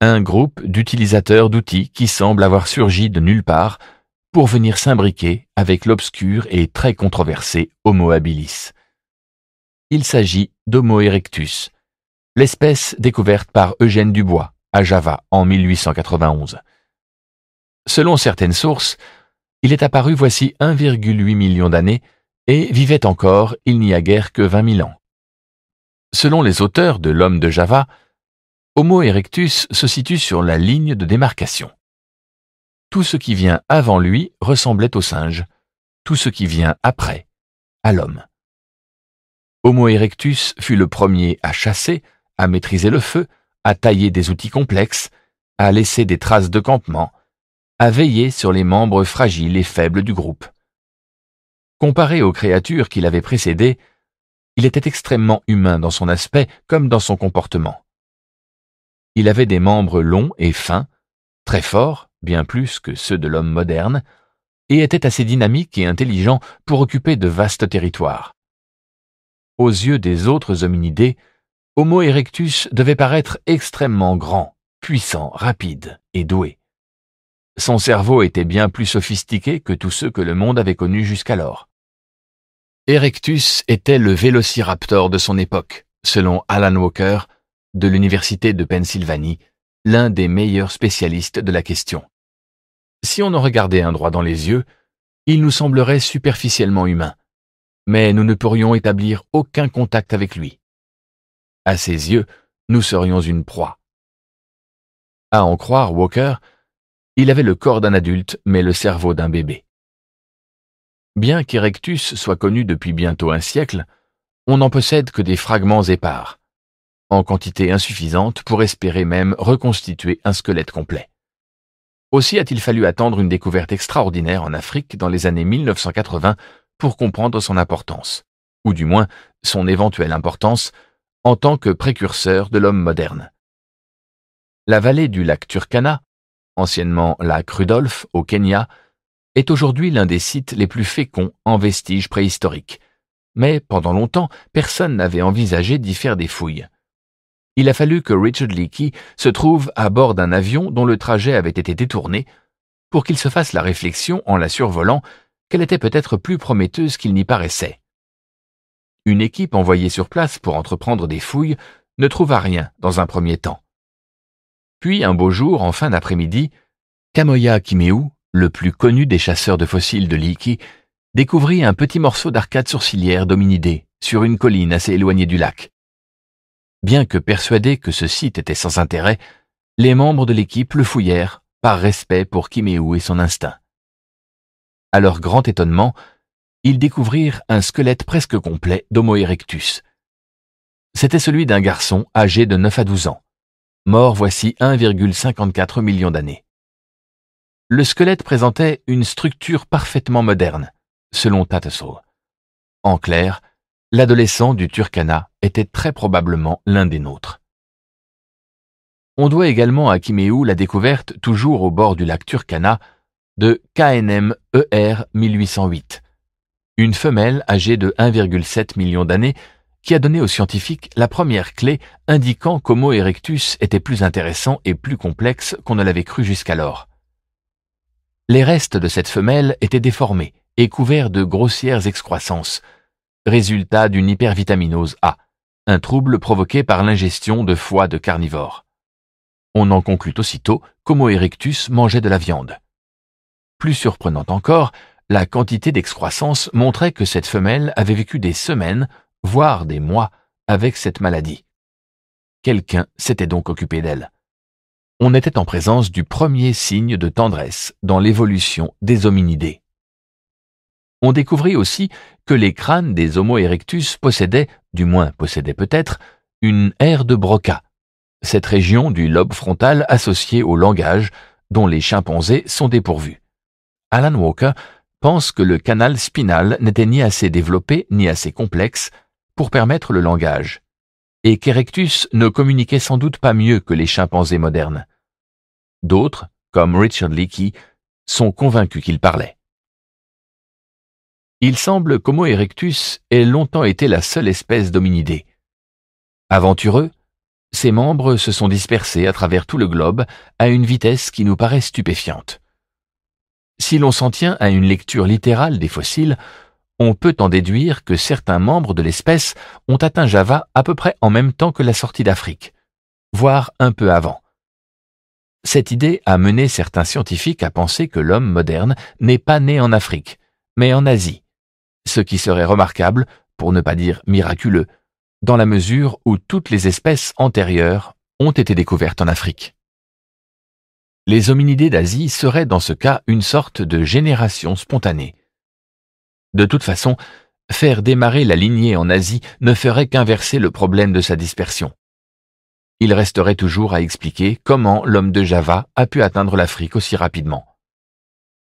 Un groupe d'utilisateurs d'outils qui semble avoir surgi de nulle part pour venir s'imbriquer avec l'obscur et très controversé Homo habilis. Il s'agit d'Homo erectus, l'espèce découverte par Eugène Dubois à Java en 1891. Selon certaines sources, il est apparu voici 1,8 million d'années et vivait encore il n'y a guère que 20 000 ans. Selon les auteurs de L'homme de Java, Homo erectus se situe sur la ligne de démarcation. Tout ce qui vient avant lui ressemblait au singe, tout ce qui vient après, à l'homme. Homo erectus fut le premier à chasser, à maîtriser le feu, à tailler des outils complexes, à laisser des traces de campement, à veiller sur les membres fragiles et faibles du groupe. Comparé aux créatures qui l'avaient précédé, il était extrêmement humain dans son aspect comme dans son comportement. Il avait des membres longs et fins, très forts, bien plus que ceux de l'homme moderne, et était assez dynamique et intelligent pour occuper de vastes territoires. Aux yeux des autres hominidés, Homo erectus devait paraître extrêmement grand, puissant, rapide et doué. Son cerveau était bien plus sophistiqué que tous ceux que le monde avait connus jusqu'alors. Erectus était le vélociraptor de son époque, selon Alan Walker, de l'Université de Pennsylvanie, l'un des meilleurs spécialistes de la question. Si on en regardait un droit dans les yeux, il nous semblerait superficiellement humain, mais nous ne pourrions établir aucun contact avec lui. À ses yeux, nous serions une proie. À en croire Walker, il avait le corps d'un adulte mais le cerveau d'un bébé. Bien qu'Erectus soit connu depuis bientôt un siècle, on n'en possède que des fragments épars, en quantité insuffisante pour espérer même reconstituer un squelette complet. Aussi a-t-il fallu attendre une découverte extraordinaire en Afrique dans les années 1980 pour comprendre son importance, ou du moins son éventuelle importance, en tant que précurseur de l'homme moderne. La vallée du lac Turkana, anciennement lac Rudolf au Kenya, est aujourd'hui l'un des sites les plus féconds en vestiges préhistoriques. Mais pendant longtemps, personne n'avait envisagé d'y faire des fouilles. Il a fallu que Richard Leakey se trouve à bord d'un avion dont le trajet avait été détourné pour qu'il se fasse la réflexion en la survolant qu'elle était peut-être plus prometteuse qu'il n'y paraissait. Une équipe envoyée sur place pour entreprendre des fouilles ne trouva rien dans un premier temps. Puis, un beau jour, en fin d'après-midi, Kamoya Kimeu, le plus connu des chasseurs de fossiles de Liki, découvrit un petit morceau d'arcade sourcilière dominidée sur une colline assez éloignée du lac. Bien que persuadés que ce site était sans intérêt, les membres de l'équipe le fouillèrent par respect pour Kimeu et son instinct. À leur grand étonnement, ils découvrirent un squelette presque complet d'Homo erectus. C'était celui d'un garçon âgé de 9 à 12 ans, mort voici 1,54 million d'années le squelette présentait une structure parfaitement moderne, selon Tattersall. En clair, l'adolescent du Turkana était très probablement l'un des nôtres. On doit également à Kiméou la découverte, toujours au bord du lac Turkana, de KNMER 1808, une femelle âgée de 1,7 million d'années qui a donné aux scientifiques la première clé indiquant qu'Homo erectus était plus intéressant et plus complexe qu'on ne l'avait cru jusqu'alors les restes de cette femelle étaient déformés et couverts de grossières excroissances, résultat d'une hypervitaminose A, un trouble provoqué par l'ingestion de foie de carnivore. On en conclut aussitôt qu'Homo erectus mangeait de la viande. Plus surprenant encore, la quantité d'excroissances montrait que cette femelle avait vécu des semaines, voire des mois, avec cette maladie. Quelqu'un s'était donc occupé d'elle on était en présence du premier signe de tendresse dans l'évolution des hominidés. On découvrit aussi que les crânes des Homo erectus possédaient, du moins possédaient peut-être, une aire de Broca, cette région du lobe frontal associée au langage dont les chimpanzés sont dépourvus. Alan Walker pense que le canal spinal n'était ni assez développé ni assez complexe pour permettre le langage, et qu'Erectus ne communiquait sans doute pas mieux que les chimpanzés modernes. D'autres, comme Richard Leakey, sont convaincus qu'il parlait. Il semble qu'Homo erectus ait longtemps été la seule espèce dominidée. Aventureux, ses membres se sont dispersés à travers tout le globe à une vitesse qui nous paraît stupéfiante. Si l'on s'en tient à une lecture littérale des fossiles, on peut en déduire que certains membres de l'espèce ont atteint Java à peu près en même temps que la sortie d'Afrique, voire un peu avant. Cette idée a mené certains scientifiques à penser que l'homme moderne n'est pas né en Afrique, mais en Asie, ce qui serait remarquable, pour ne pas dire miraculeux, dans la mesure où toutes les espèces antérieures ont été découvertes en Afrique. Les hominidés d'Asie seraient dans ce cas une sorte de génération spontanée. De toute façon, faire démarrer la lignée en Asie ne ferait qu'inverser le problème de sa dispersion il resterait toujours à expliquer comment l'homme de Java a pu atteindre l'Afrique aussi rapidement.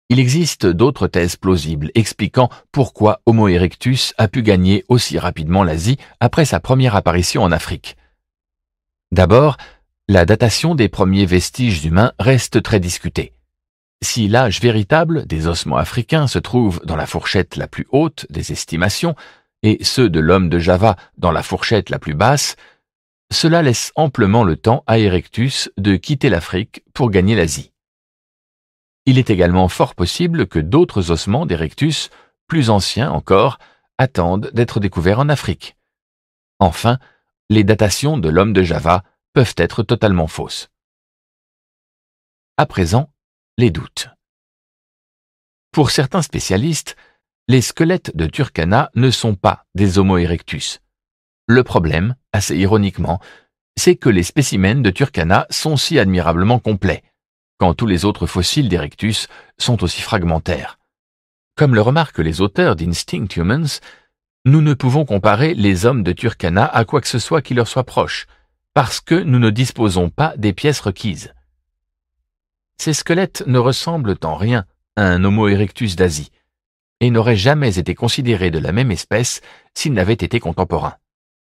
Il existe d'autres thèses plausibles expliquant pourquoi Homo erectus a pu gagner aussi rapidement l'Asie après sa première apparition en Afrique. D'abord, la datation des premiers vestiges humains reste très discutée. Si l'âge véritable des ossements africains se trouve dans la fourchette la plus haute des estimations et ceux de l'homme de Java dans la fourchette la plus basse, cela laisse amplement le temps à Erectus de quitter l'Afrique pour gagner l'Asie. Il est également fort possible que d'autres ossements d'Erectus, plus anciens encore, attendent d'être découverts en Afrique. Enfin, les datations de l'homme de Java peuvent être totalement fausses. À présent, les doutes. Pour certains spécialistes, les squelettes de Turkana ne sont pas des Homo erectus, le problème, assez ironiquement, c'est que les spécimens de Turkana sont si admirablement complets, quand tous les autres fossiles d'Erectus sont aussi fragmentaires. Comme le remarquent les auteurs d'Instinct Humans, nous ne pouvons comparer les hommes de Turkana à quoi que ce soit qui leur soit proche, parce que nous ne disposons pas des pièces requises. Ces squelettes ne ressemblent en rien à un Homo erectus d'Asie, et n'auraient jamais été considérés de la même espèce s'ils n'avaient été contemporains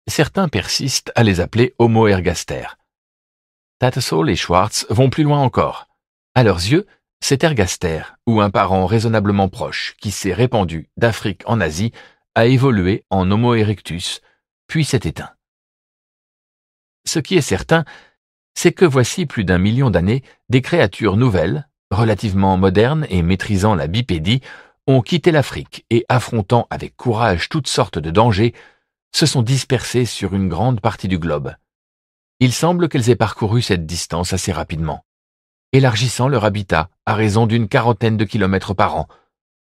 certains persistent à les appeler Homo ergaster. Tattersall et Schwartz vont plus loin encore. À leurs yeux, cet ergaster, ou un parent raisonnablement proche, qui s'est répandu d'Afrique en Asie, a évolué en Homo erectus, puis s'est éteint. Ce qui est certain, c'est que voici plus d'un million d'années, des créatures nouvelles, relativement modernes et maîtrisant la bipédie, ont quitté l'Afrique et affrontant avec courage toutes sortes de dangers, se sont dispersées sur une grande partie du globe. Il semble qu'elles aient parcouru cette distance assez rapidement, élargissant leur habitat à raison d'une quarantaine de kilomètres par an,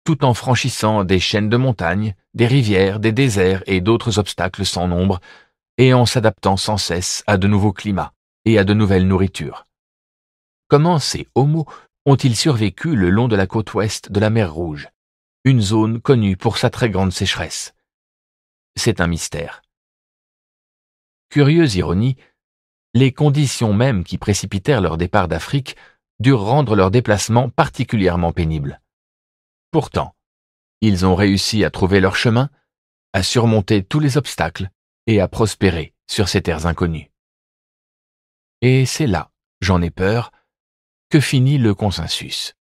tout en franchissant des chaînes de montagnes, des rivières, des déserts et d'autres obstacles sans nombre, et en s'adaptant sans cesse à de nouveaux climats et à de nouvelles nourritures. Comment ces homos ont-ils survécu le long de la côte ouest de la mer Rouge, une zone connue pour sa très grande sécheresse c'est un mystère. Curieuse ironie, les conditions mêmes qui précipitèrent leur départ d'Afrique durent rendre leur déplacement particulièrement pénible. Pourtant, ils ont réussi à trouver leur chemin, à surmonter tous les obstacles et à prospérer sur ces terres inconnues. Et c'est là, j'en ai peur, que finit le consensus.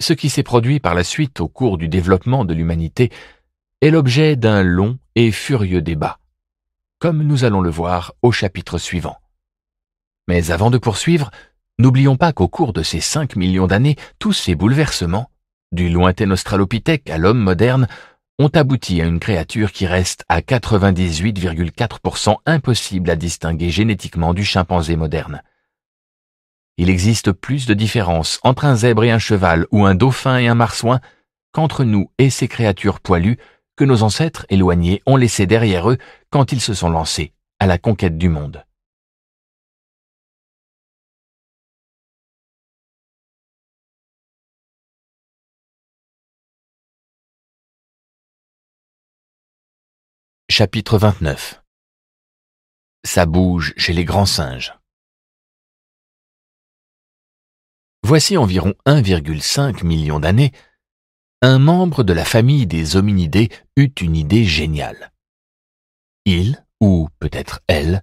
Ce qui s'est produit par la suite au cours du développement de l'humanité est l'objet d'un long et furieux débat, comme nous allons le voir au chapitre suivant. Mais avant de poursuivre, n'oublions pas qu'au cours de ces 5 millions d'années, tous ces bouleversements, du lointain Australopithèque à l'homme moderne, ont abouti à une créature qui reste à 98,4% impossible à distinguer génétiquement du chimpanzé moderne. Il existe plus de différences entre un zèbre et un cheval ou un dauphin et un marsouin qu'entre nous et ces créatures poilues que nos ancêtres éloignés ont laissé derrière eux quand ils se sont lancés à la conquête du monde. Chapitre 29 Ça bouge chez les grands singes. Voici environ 1,5 million d'années, un membre de la famille des hominidés eut une idée géniale. Il, ou peut-être elle,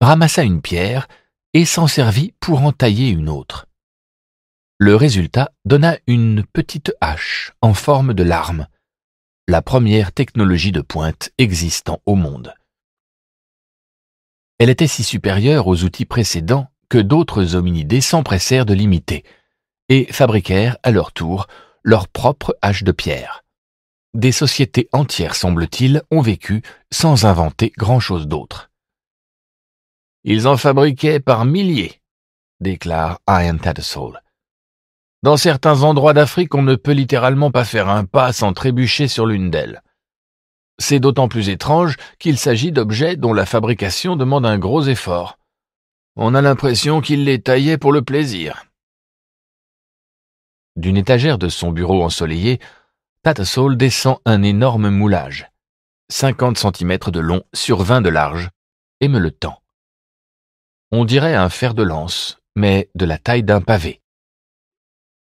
ramassa une pierre et s'en servit pour en tailler une autre. Le résultat donna une petite hache en forme de larme, la première technologie de pointe existant au monde. Elle était si supérieure aux outils précédents que d'autres hominidés s'empressèrent de l'imiter et fabriquèrent à leur tour leur propre haches de pierre. Des sociétés entières, semble-t-il, ont vécu sans inventer grand-chose d'autre. Ils en fabriquaient par milliers, déclare Ian Tattersall. Dans certains endroits d'Afrique, on ne peut littéralement pas faire un pas sans trébucher sur l'une d'elles. C'est d'autant plus étrange qu'il s'agit d'objets dont la fabrication demande un gros effort. On a l'impression qu'ils les taillaient pour le plaisir. D'une étagère de son bureau ensoleillé, Tata descend un énorme moulage, 50 cm de long sur 20 de large, et me le tend. On dirait un fer de lance, mais de la taille d'un pavé.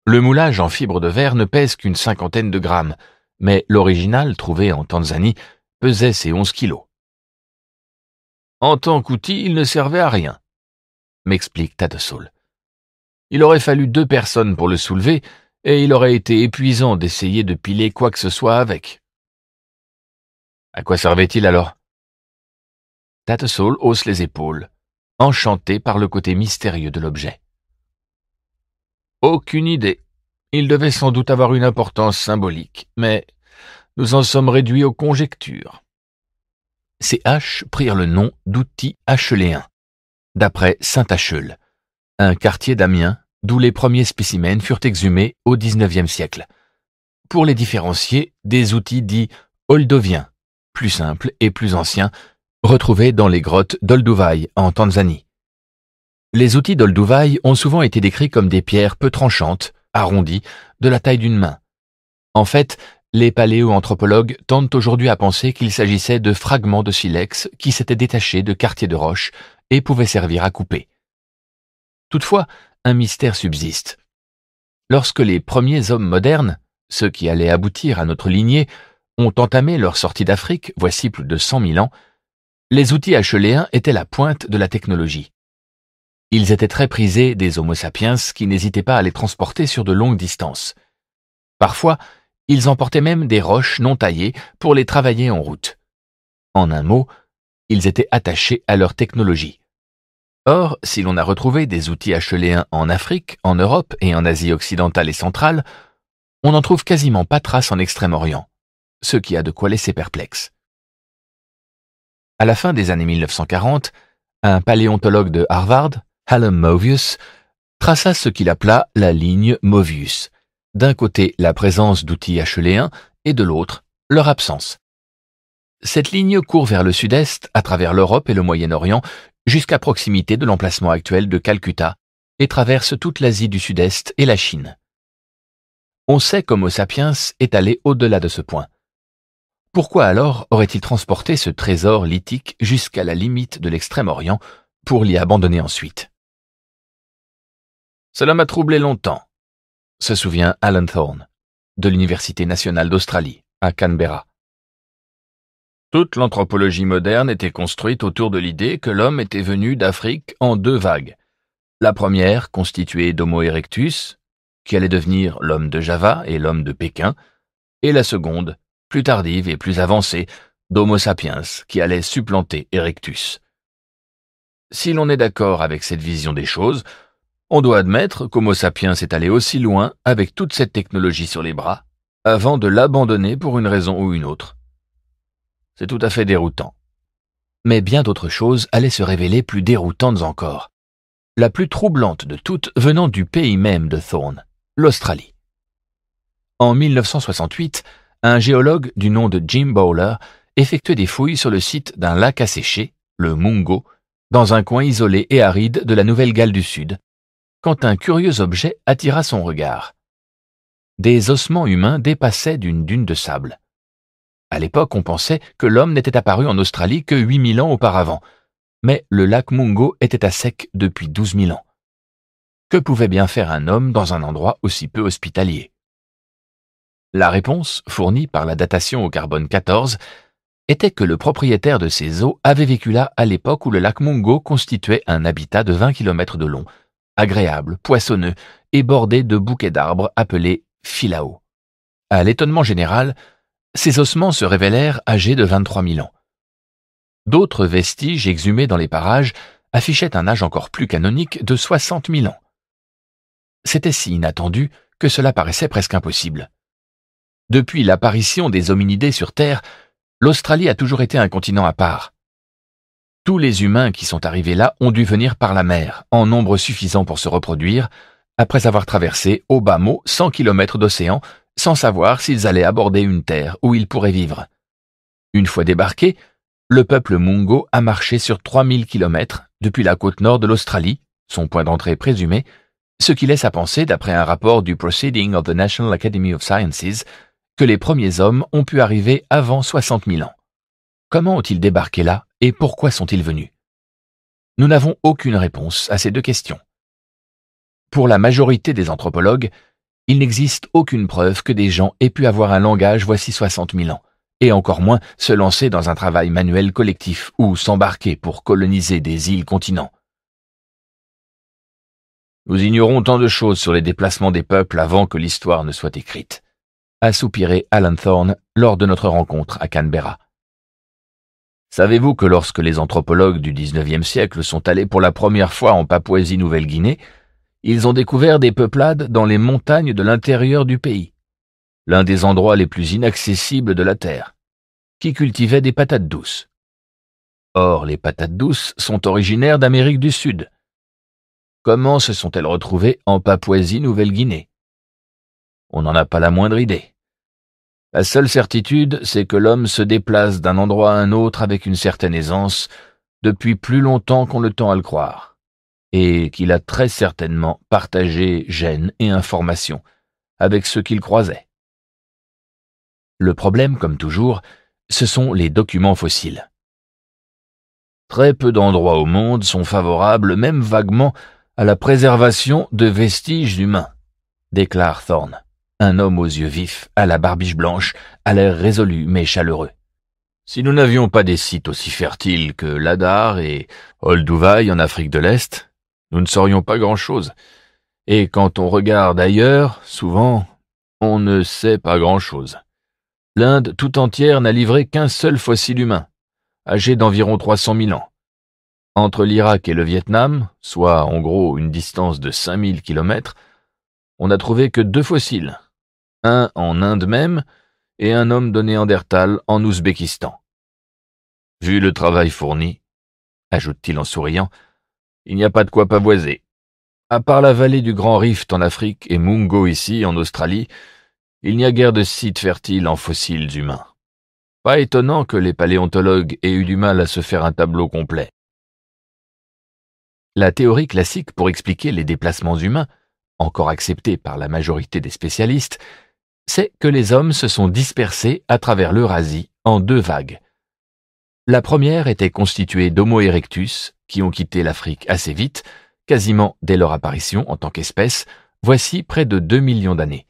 Le moulage en fibre de verre ne pèse qu'une cinquantaine de grammes, mais l'original, trouvé en Tanzanie, pesait ses 11 kilos. En tant qu'outil, il ne servait à rien, m'explique Tattersall. Il aurait fallu deux personnes pour le soulever, et il aurait été épuisant d'essayer de piler quoi que ce soit avec. À quoi servait-il alors Saul hausse les épaules, enchanté par le côté mystérieux de l'objet. Aucune idée. Il devait sans doute avoir une importance symbolique, mais nous en sommes réduits aux conjectures. Ces haches prirent le nom d'outils acheléens, d'après Saint Acheul, un quartier d'Amiens, d'où les premiers spécimens furent exhumés au XIXe siècle. Pour les différencier, des outils dits oldoviens, plus simples et plus anciens, retrouvés dans les grottes d'Olduvai en Tanzanie. Les outils d'Olduvai ont souvent été décrits comme des pierres peu tranchantes, arrondies, de la taille d'une main. En fait, les paléoanthropologues tentent aujourd'hui à penser qu'il s'agissait de fragments de silex qui s'étaient détachés de quartiers de roche et pouvaient servir à couper. Toutefois, un mystère subsiste. Lorsque les premiers hommes modernes, ceux qui allaient aboutir à notre lignée, ont entamé leur sortie d'Afrique, voici plus de cent mille ans, les outils acheuléens étaient la pointe de la technologie. Ils étaient très prisés des Homo sapiens qui n'hésitaient pas à les transporter sur de longues distances. Parfois, ils emportaient même des roches non taillées pour les travailler en route. En un mot, ils étaient attachés à leur technologie. Or, si l'on a retrouvé des outils acheléens en Afrique, en Europe et en Asie occidentale et centrale, on n'en trouve quasiment pas trace en Extrême-Orient, ce qui a de quoi laisser perplexe. À la fin des années 1940, un paléontologue de Harvard, Hallam Movius, traça ce qu'il appela la ligne Movius. D'un côté, la présence d'outils acheléens, et de l'autre, leur absence. Cette ligne court vers le sud-est, à travers l'Europe et le Moyen-Orient, jusqu'à proximité de l'emplacement actuel de Calcutta et traverse toute l'Asie du Sud-Est et la Chine. On sait qu'Homo sapiens est allé au-delà de ce point. Pourquoi alors aurait-il transporté ce trésor lithique jusqu'à la limite de l'Extrême-Orient pour l'y abandonner ensuite Cela m'a troublé longtemps, se souvient Alan Thorne, de l'Université nationale d'Australie, à Canberra. Toute l'anthropologie moderne était construite autour de l'idée que l'homme était venu d'Afrique en deux vagues. La première, constituée d'Homo erectus, qui allait devenir l'homme de Java et l'homme de Pékin, et la seconde, plus tardive et plus avancée, d'Homo sapiens, qui allait supplanter Erectus. Si l'on est d'accord avec cette vision des choses, on doit admettre qu'Homo sapiens est allé aussi loin avec toute cette technologie sur les bras, avant de l'abandonner pour une raison ou une autre. C'est tout à fait déroutant. Mais bien d'autres choses allaient se révéler plus déroutantes encore. La plus troublante de toutes venant du pays même de Thorne, l'Australie. En 1968, un géologue du nom de Jim Bowler effectuait des fouilles sur le site d'un lac asséché, le Mungo, dans un coin isolé et aride de la Nouvelle-Galles du Sud, quand un curieux objet attira son regard. Des ossements humains dépassaient d'une dune de sable. À l'époque, on pensait que l'homme n'était apparu en Australie que 8000 ans auparavant, mais le lac Mungo était à sec depuis 12 000 ans. Que pouvait bien faire un homme dans un endroit aussi peu hospitalier La réponse, fournie par la datation au carbone 14, était que le propriétaire de ces eaux avait vécu là à l'époque où le lac Mungo constituait un habitat de 20 km de long, agréable, poissonneux et bordé de bouquets d'arbres appelés filao. À l'étonnement général, ces ossements se révélèrent âgés de 23 000 ans. D'autres vestiges exhumés dans les parages affichaient un âge encore plus canonique de 60 000 ans. C'était si inattendu que cela paraissait presque impossible. Depuis l'apparition des hominidés sur Terre, l'Australie a toujours été un continent à part. Tous les humains qui sont arrivés là ont dû venir par la mer, en nombre suffisant pour se reproduire, après avoir traversé au bas mot 100 km d'océan sans savoir s'ils allaient aborder une terre où ils pourraient vivre. Une fois débarqués, le peuple Mungo a marché sur 3000 km depuis la côte nord de l'Australie, son point d'entrée présumé, ce qui laisse à penser, d'après un rapport du Proceeding of the National Academy of Sciences, que les premiers hommes ont pu arriver avant 60 000 ans. Comment ont-ils débarqué là et pourquoi sont-ils venus Nous n'avons aucune réponse à ces deux questions. Pour la majorité des anthropologues, il n'existe aucune preuve que des gens aient pu avoir un langage voici 60 000 ans, et encore moins se lancer dans un travail manuel collectif ou s'embarquer pour coloniser des îles-continents. Nous ignorons tant de choses sur les déplacements des peuples avant que l'histoire ne soit écrite, a soupiré Alan Thorne lors de notre rencontre à Canberra. Savez-vous que lorsque les anthropologues du XIXe siècle sont allés pour la première fois en Papouasie-Nouvelle-Guinée, ils ont découvert des peuplades dans les montagnes de l'intérieur du pays, l'un des endroits les plus inaccessibles de la Terre, qui cultivaient des patates douces. Or, les patates douces sont originaires d'Amérique du Sud. Comment se sont-elles retrouvées en Papouasie-Nouvelle-Guinée On n'en a pas la moindre idée. La seule certitude, c'est que l'homme se déplace d'un endroit à un autre avec une certaine aisance, depuis plus longtemps qu'on le tend à le croire et qu'il a très certainement partagé gènes et informations avec ceux qu'il croisait. Le problème, comme toujours, ce sont les documents fossiles. Très peu d'endroits au monde sont favorables, même vaguement, à la préservation de vestiges humains, déclare Thorne, un homme aux yeux vifs, à la barbiche blanche, à l'air résolu mais chaleureux. Si nous n'avions pas des sites aussi fertiles que Ladar et Olduvai en Afrique de l'Est, nous ne saurions pas grand-chose. Et quand on regarde ailleurs, souvent, on ne sait pas grand-chose. L'Inde tout entière n'a livré qu'un seul fossile humain, âgé d'environ 300 mille ans. Entre l'Irak et le Vietnam, soit en gros une distance de 5000 kilomètres, on n'a trouvé que deux fossiles, un en Inde même et un homme de Néandertal en Ouzbékistan. Vu le travail fourni, ajoute-t-il en souriant, il n'y a pas de quoi pavoiser. À part la vallée du Grand Rift en Afrique et Mungo ici, en Australie, il n'y a guère de sites fertiles en fossiles humains. Pas étonnant que les paléontologues aient eu du mal à se faire un tableau complet. La théorie classique pour expliquer les déplacements humains, encore acceptée par la majorité des spécialistes, c'est que les hommes se sont dispersés à travers l'Eurasie en deux vagues, la première était constituée d'Homo erectus, qui ont quitté l'Afrique assez vite, quasiment dès leur apparition en tant qu'espèce, voici près de 2 millions d'années.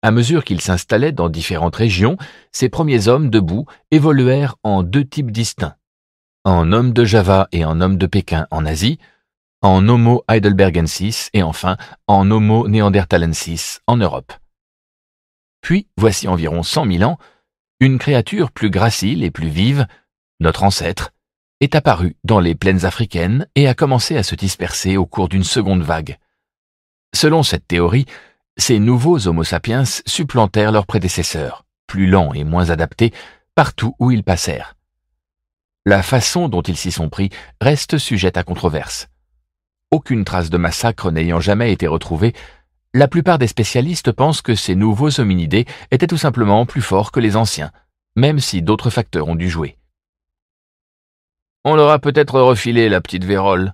À mesure qu'ils s'installaient dans différentes régions, ces premiers hommes debout évoluèrent en deux types distincts. En hommes de Java et en hommes de Pékin en Asie, en Homo heidelbergensis et enfin en Homo neanderthalensis en Europe. Puis, voici environ 100 000 ans, une créature plus gracile et plus vive, notre ancêtre, est apparue dans les plaines africaines et a commencé à se disperser au cours d'une seconde vague. Selon cette théorie, ces nouveaux Homo sapiens supplantèrent leurs prédécesseurs, plus lents et moins adaptés, partout où ils passèrent. La façon dont ils s'y sont pris reste sujette à controverse. Aucune trace de massacre n'ayant jamais été retrouvée, la plupart des spécialistes pensent que ces nouveaux hominidés étaient tout simplement plus forts que les anciens, même si d'autres facteurs ont dû jouer. On leur a peut-être refilé la petite vérole,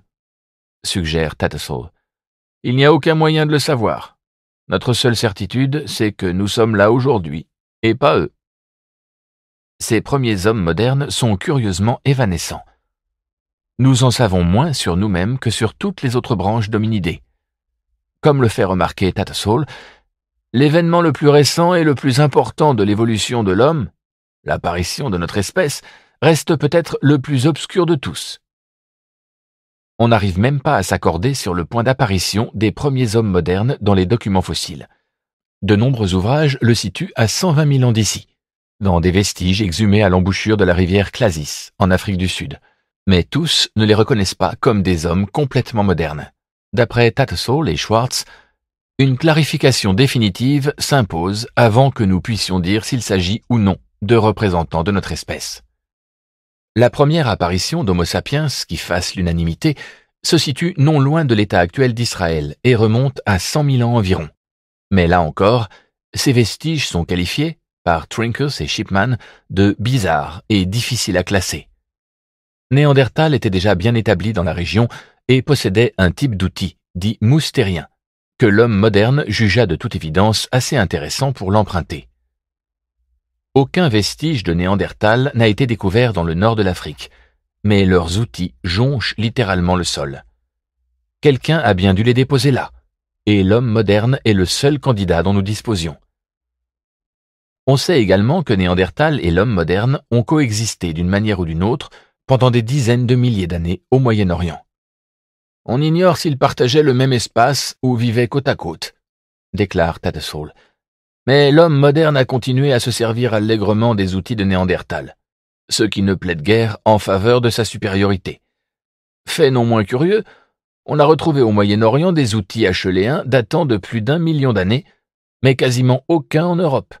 suggère Tattersall. Il n'y a aucun moyen de le savoir. Notre seule certitude, c'est que nous sommes là aujourd'hui, et pas eux. Ces premiers hommes modernes sont curieusement évanescents. Nous en savons moins sur nous-mêmes que sur toutes les autres branches d'hominidés. Comme le fait remarquer Tattersall, l'événement le plus récent et le plus important de l'évolution de l'homme, l'apparition de notre espèce, reste peut-être le plus obscur de tous. On n'arrive même pas à s'accorder sur le point d'apparition des premiers hommes modernes dans les documents fossiles. De nombreux ouvrages le situent à 120 000 ans d'ici, dans des vestiges exhumés à l'embouchure de la rivière Clasis, en Afrique du Sud, mais tous ne les reconnaissent pas comme des hommes complètement modernes. D'après Tattersall et Schwartz, une clarification définitive s'impose avant que nous puissions dire s'il s'agit ou non de représentants de notre espèce. La première apparition d'Homo sapiens qui fasse l'unanimité se situe non loin de l'état actuel d'Israël et remonte à 100 000 ans environ. Mais là encore, ces vestiges sont qualifiés, par Trinkers et Shipman, de bizarres et difficiles à classer. Néandertal était déjà bien établi dans la région et possédait un type d'outil, dit moustérien, que l'homme moderne jugea de toute évidence assez intéressant pour l'emprunter. Aucun vestige de Néandertal n'a été découvert dans le nord de l'Afrique, mais leurs outils jonchent littéralement le sol. Quelqu'un a bien dû les déposer là, et l'homme moderne est le seul candidat dont nous disposions. On sait également que Néandertal et l'homme moderne ont coexisté d'une manière ou d'une autre pendant des dizaines de milliers d'années au Moyen-Orient. On ignore s'ils partageaient le même espace ou vivaient côte à côte, déclare Tattersall. Mais l'homme moderne a continué à se servir allègrement des outils de Néandertal, ce qui ne plaide guère en faveur de sa supériorité. Fait non moins curieux, on a retrouvé au Moyen-Orient des outils acheléens datant de plus d'un million d'années, mais quasiment aucun en Europe.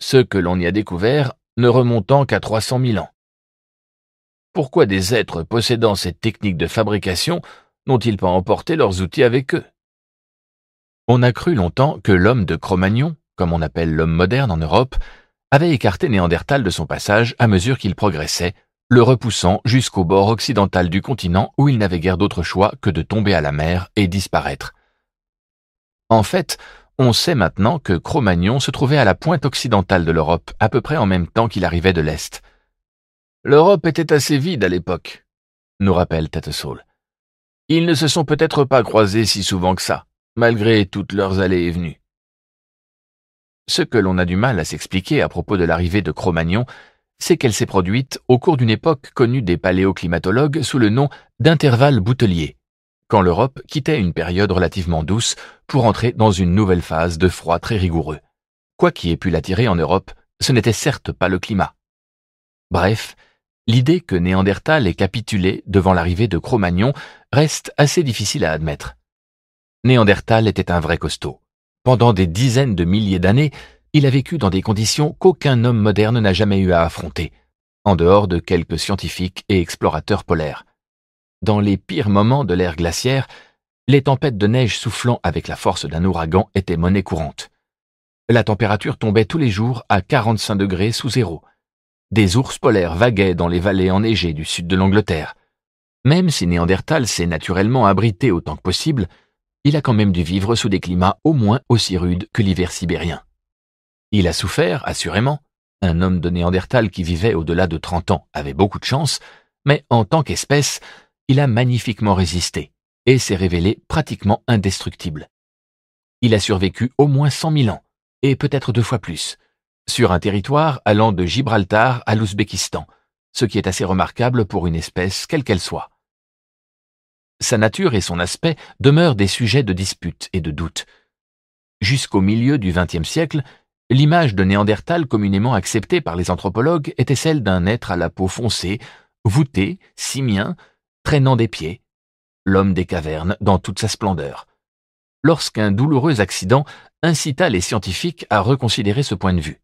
ce que l'on y a découvert ne remontant qu'à 300 000 ans pourquoi des êtres possédant cette technique de fabrication n'ont-ils pas emporté leurs outils avec eux On a cru longtemps que l'homme de Cro-Magnon, comme on appelle l'homme moderne en Europe, avait écarté Néandertal de son passage à mesure qu'il progressait, le repoussant jusqu'au bord occidental du continent où il n'avait guère d'autre choix que de tomber à la mer et disparaître. En fait, on sait maintenant que Cro-Magnon se trouvait à la pointe occidentale de l'Europe à peu près en même temps qu'il arrivait de l'Est. L'Europe était assez vide à l'époque, nous rappelle tate Ils ne se sont peut-être pas croisés si souvent que ça, malgré toutes leurs allées et venues. Ce que l'on a du mal à s'expliquer à propos de l'arrivée de Cro-Magnon, c'est qu'elle s'est produite au cours d'une époque connue des paléoclimatologues sous le nom d'intervalle boutelier, quand l'Europe quittait une période relativement douce pour entrer dans une nouvelle phase de froid très rigoureux. Quoi qui ait pu l'attirer en Europe, ce n'était certes pas le climat. Bref, l'idée que Néandertal ait capitulé devant l'arrivée de Cro-Magnon reste assez difficile à admettre. Néandertal était un vrai costaud. Pendant des dizaines de milliers d'années, il a vécu dans des conditions qu'aucun homme moderne n'a jamais eu à affronter, en dehors de quelques scientifiques et explorateurs polaires. Dans les pires moments de l'ère glaciaire, les tempêtes de neige soufflant avec la force d'un ouragan étaient monnaie courante. La température tombait tous les jours à 45 degrés sous zéro, des ours polaires vaguaient dans les vallées enneigées du sud de l'Angleterre. Même si Néandertal s'est naturellement abrité autant que possible, il a quand même dû vivre sous des climats au moins aussi rudes que l'hiver sibérien. Il a souffert, assurément. Un homme de Néandertal qui vivait au-delà de 30 ans avait beaucoup de chance, mais en tant qu'espèce, il a magnifiquement résisté et s'est révélé pratiquement indestructible. Il a survécu au moins 100 000 ans, et peut-être deux fois plus, sur un territoire allant de Gibraltar à l'Ouzbékistan, ce qui est assez remarquable pour une espèce quelle qu'elle soit. Sa nature et son aspect demeurent des sujets de dispute et de doute. Jusqu'au milieu du XXe siècle, l'image de Néandertal communément acceptée par les anthropologues était celle d'un être à la peau foncée, voûté, simien, traînant des pieds, l'homme des cavernes dans toute sa splendeur. Lorsqu'un douloureux accident incita les scientifiques à reconsidérer ce point de vue.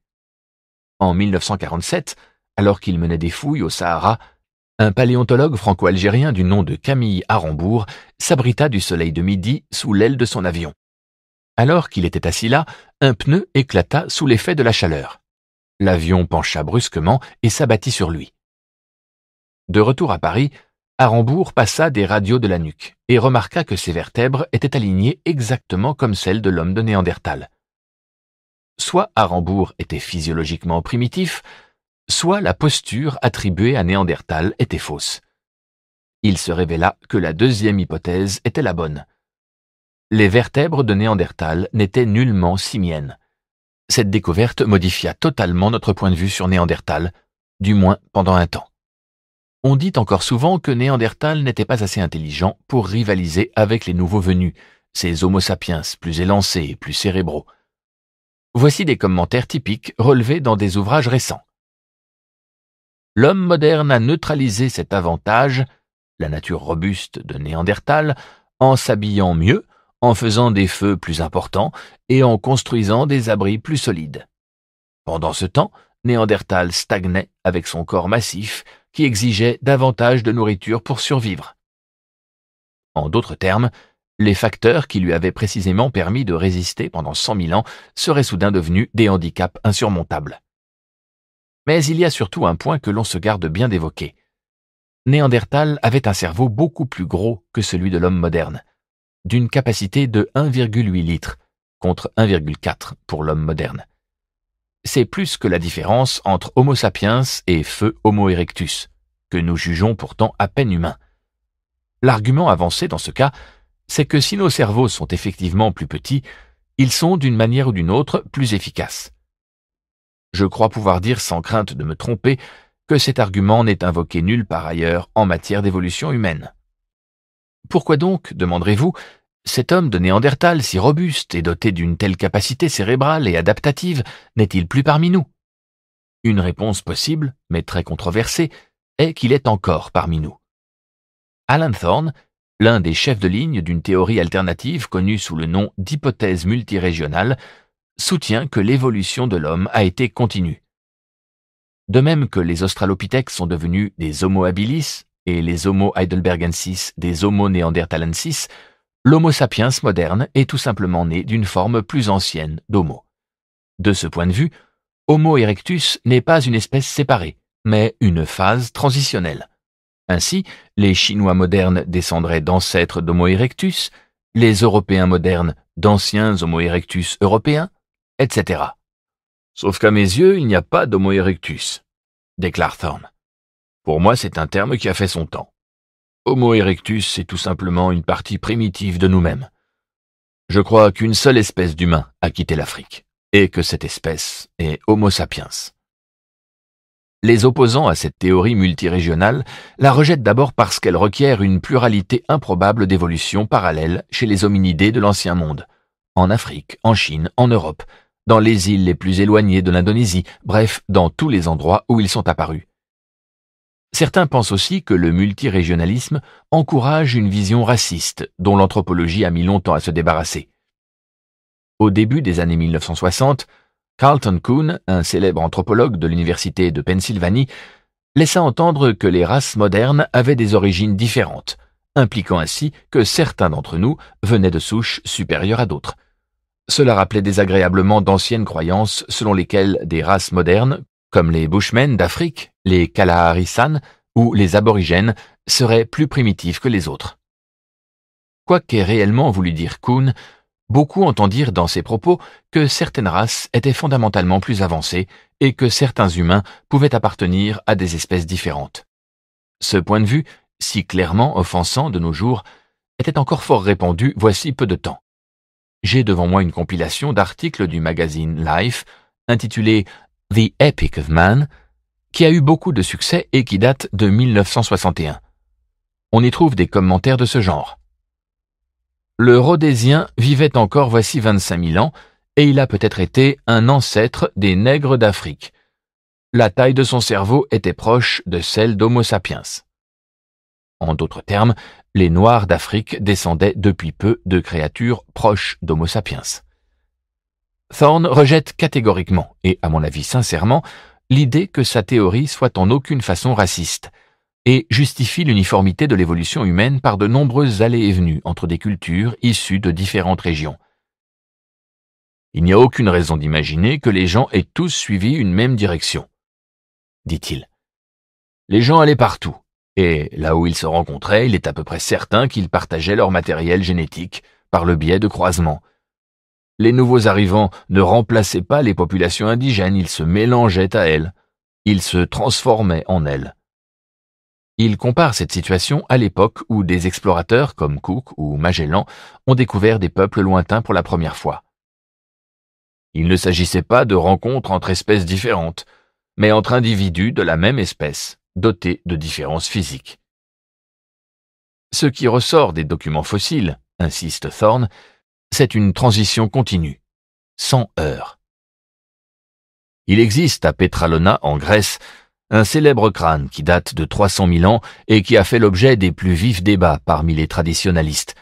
En 1947, alors qu'il menait des fouilles au Sahara, un paléontologue franco-algérien du nom de Camille Arambourg s'abrita du soleil de midi sous l'aile de son avion. Alors qu'il était assis là, un pneu éclata sous l'effet de la chaleur. L'avion pencha brusquement et s'abattit sur lui. De retour à Paris, Arambourg passa des radios de la nuque et remarqua que ses vertèbres étaient alignées exactement comme celles de l'homme de Néandertal soit Arambourg était physiologiquement primitif, soit la posture attribuée à Néandertal était fausse. Il se révéla que la deuxième hypothèse était la bonne. Les vertèbres de Néandertal n'étaient nullement simiennes. Cette découverte modifia totalement notre point de vue sur Néandertal, du moins pendant un temps. On dit encore souvent que Néandertal n'était pas assez intelligent pour rivaliser avec les nouveaux venus, ces Homo sapiens plus élancés, et plus cérébraux. Voici des commentaires typiques relevés dans des ouvrages récents. L'homme moderne a neutralisé cet avantage, la nature robuste de Néandertal, en s'habillant mieux, en faisant des feux plus importants et en construisant des abris plus solides. Pendant ce temps, Néandertal stagnait avec son corps massif qui exigeait davantage de nourriture pour survivre. En d'autres termes, les facteurs qui lui avaient précisément permis de résister pendant cent mille ans seraient soudain devenus des handicaps insurmontables. Mais il y a surtout un point que l'on se garde bien d'évoquer. Néandertal avait un cerveau beaucoup plus gros que celui de l'homme moderne, d'une capacité de 1,8 litres contre 1,4 pour l'homme moderne. C'est plus que la différence entre Homo sapiens et feu Homo erectus, que nous jugeons pourtant à peine humain. L'argument avancé dans ce cas c'est que si nos cerveaux sont effectivement plus petits, ils sont d'une manière ou d'une autre plus efficaces. Je crois pouvoir dire sans crainte de me tromper que cet argument n'est invoqué nulle part ailleurs en matière d'évolution humaine. Pourquoi donc, demanderez-vous, cet homme de Néandertal si robuste et doté d'une telle capacité cérébrale et adaptative n'est-il plus parmi nous Une réponse possible, mais très controversée, est qu'il est encore parmi nous. Alan Thorne l'un des chefs de ligne d'une théorie alternative connue sous le nom d'hypothèse multirégionale, soutient que l'évolution de l'homme a été continue. De même que les Australopithèques sont devenus des Homo habilis et les Homo heidelbergensis des Homo neanderthalensis, l'Homo sapiens moderne est tout simplement né d'une forme plus ancienne d'Homo. De ce point de vue, Homo erectus n'est pas une espèce séparée, mais une phase transitionnelle. Ainsi, les Chinois modernes descendraient d'ancêtres d'Homo erectus, les Européens modernes d'anciens Homo erectus européens, etc. Sauf qu'à mes yeux, il n'y a pas d'Homo erectus, déclare Thorne. Pour moi, c'est un terme qui a fait son temps. Homo erectus, est tout simplement une partie primitive de nous-mêmes. Je crois qu'une seule espèce d'humain a quitté l'Afrique, et que cette espèce est Homo sapiens. Les opposants à cette théorie multirégionale la rejettent d'abord parce qu'elle requiert une pluralité improbable d'évolutions parallèles chez les hominidés de l'Ancien Monde, en Afrique, en Chine, en Europe, dans les îles les plus éloignées de l'Indonésie, bref, dans tous les endroits où ils sont apparus. Certains pensent aussi que le multirégionalisme encourage une vision raciste dont l'anthropologie a mis longtemps à se débarrasser. Au début des années 1960, Carlton Kuhn, un célèbre anthropologue de l'Université de Pennsylvanie, laissa entendre que les races modernes avaient des origines différentes, impliquant ainsi que certains d'entre nous venaient de souches supérieures à d'autres. Cela rappelait désagréablement d'anciennes croyances selon lesquelles des races modernes, comme les Bushmen d'Afrique, les Kalahari-San ou les Aborigènes, seraient plus primitives que les autres. Quoi qu'ait réellement voulu dire Kuhn, beaucoup entendirent dans ces propos que certaines races étaient fondamentalement plus avancées et que certains humains pouvaient appartenir à des espèces différentes. Ce point de vue, si clairement offensant de nos jours, était encore fort répandu voici peu de temps. J'ai devant moi une compilation d'articles du magazine Life intitulé The Epic of Man, qui a eu beaucoup de succès et qui date de 1961. On y trouve des commentaires de ce genre le Rhodésien vivait encore voici 25 000 ans, et il a peut-être été un ancêtre des nègres d'Afrique. La taille de son cerveau était proche de celle d'Homo sapiens. En d'autres termes, les Noirs d'Afrique descendaient depuis peu de créatures proches d'Homo sapiens. Thorne rejette catégoriquement, et à mon avis sincèrement, l'idée que sa théorie soit en aucune façon raciste – et justifie l'uniformité de l'évolution humaine par de nombreuses allées et venues entre des cultures issues de différentes régions. Il n'y a aucune raison d'imaginer que les gens aient tous suivi une même direction, dit-il. Les gens allaient partout, et là où ils se rencontraient, il est à peu près certain qu'ils partageaient leur matériel génétique par le biais de croisements. Les nouveaux arrivants ne remplaçaient pas les populations indigènes, ils se mélangeaient à elles, ils se transformaient en elles. Il compare cette situation à l'époque où des explorateurs comme Cook ou Magellan ont découvert des peuples lointains pour la première fois. Il ne s'agissait pas de rencontres entre espèces différentes, mais entre individus de la même espèce, dotés de différences physiques. Ce qui ressort des documents fossiles, insiste Thorne, c'est une transition continue, sans heurts. Il existe à Petralona, en Grèce, un célèbre crâne qui date de 300 000 ans et qui a fait l'objet des plus vifs débats parmi les traditionalistes,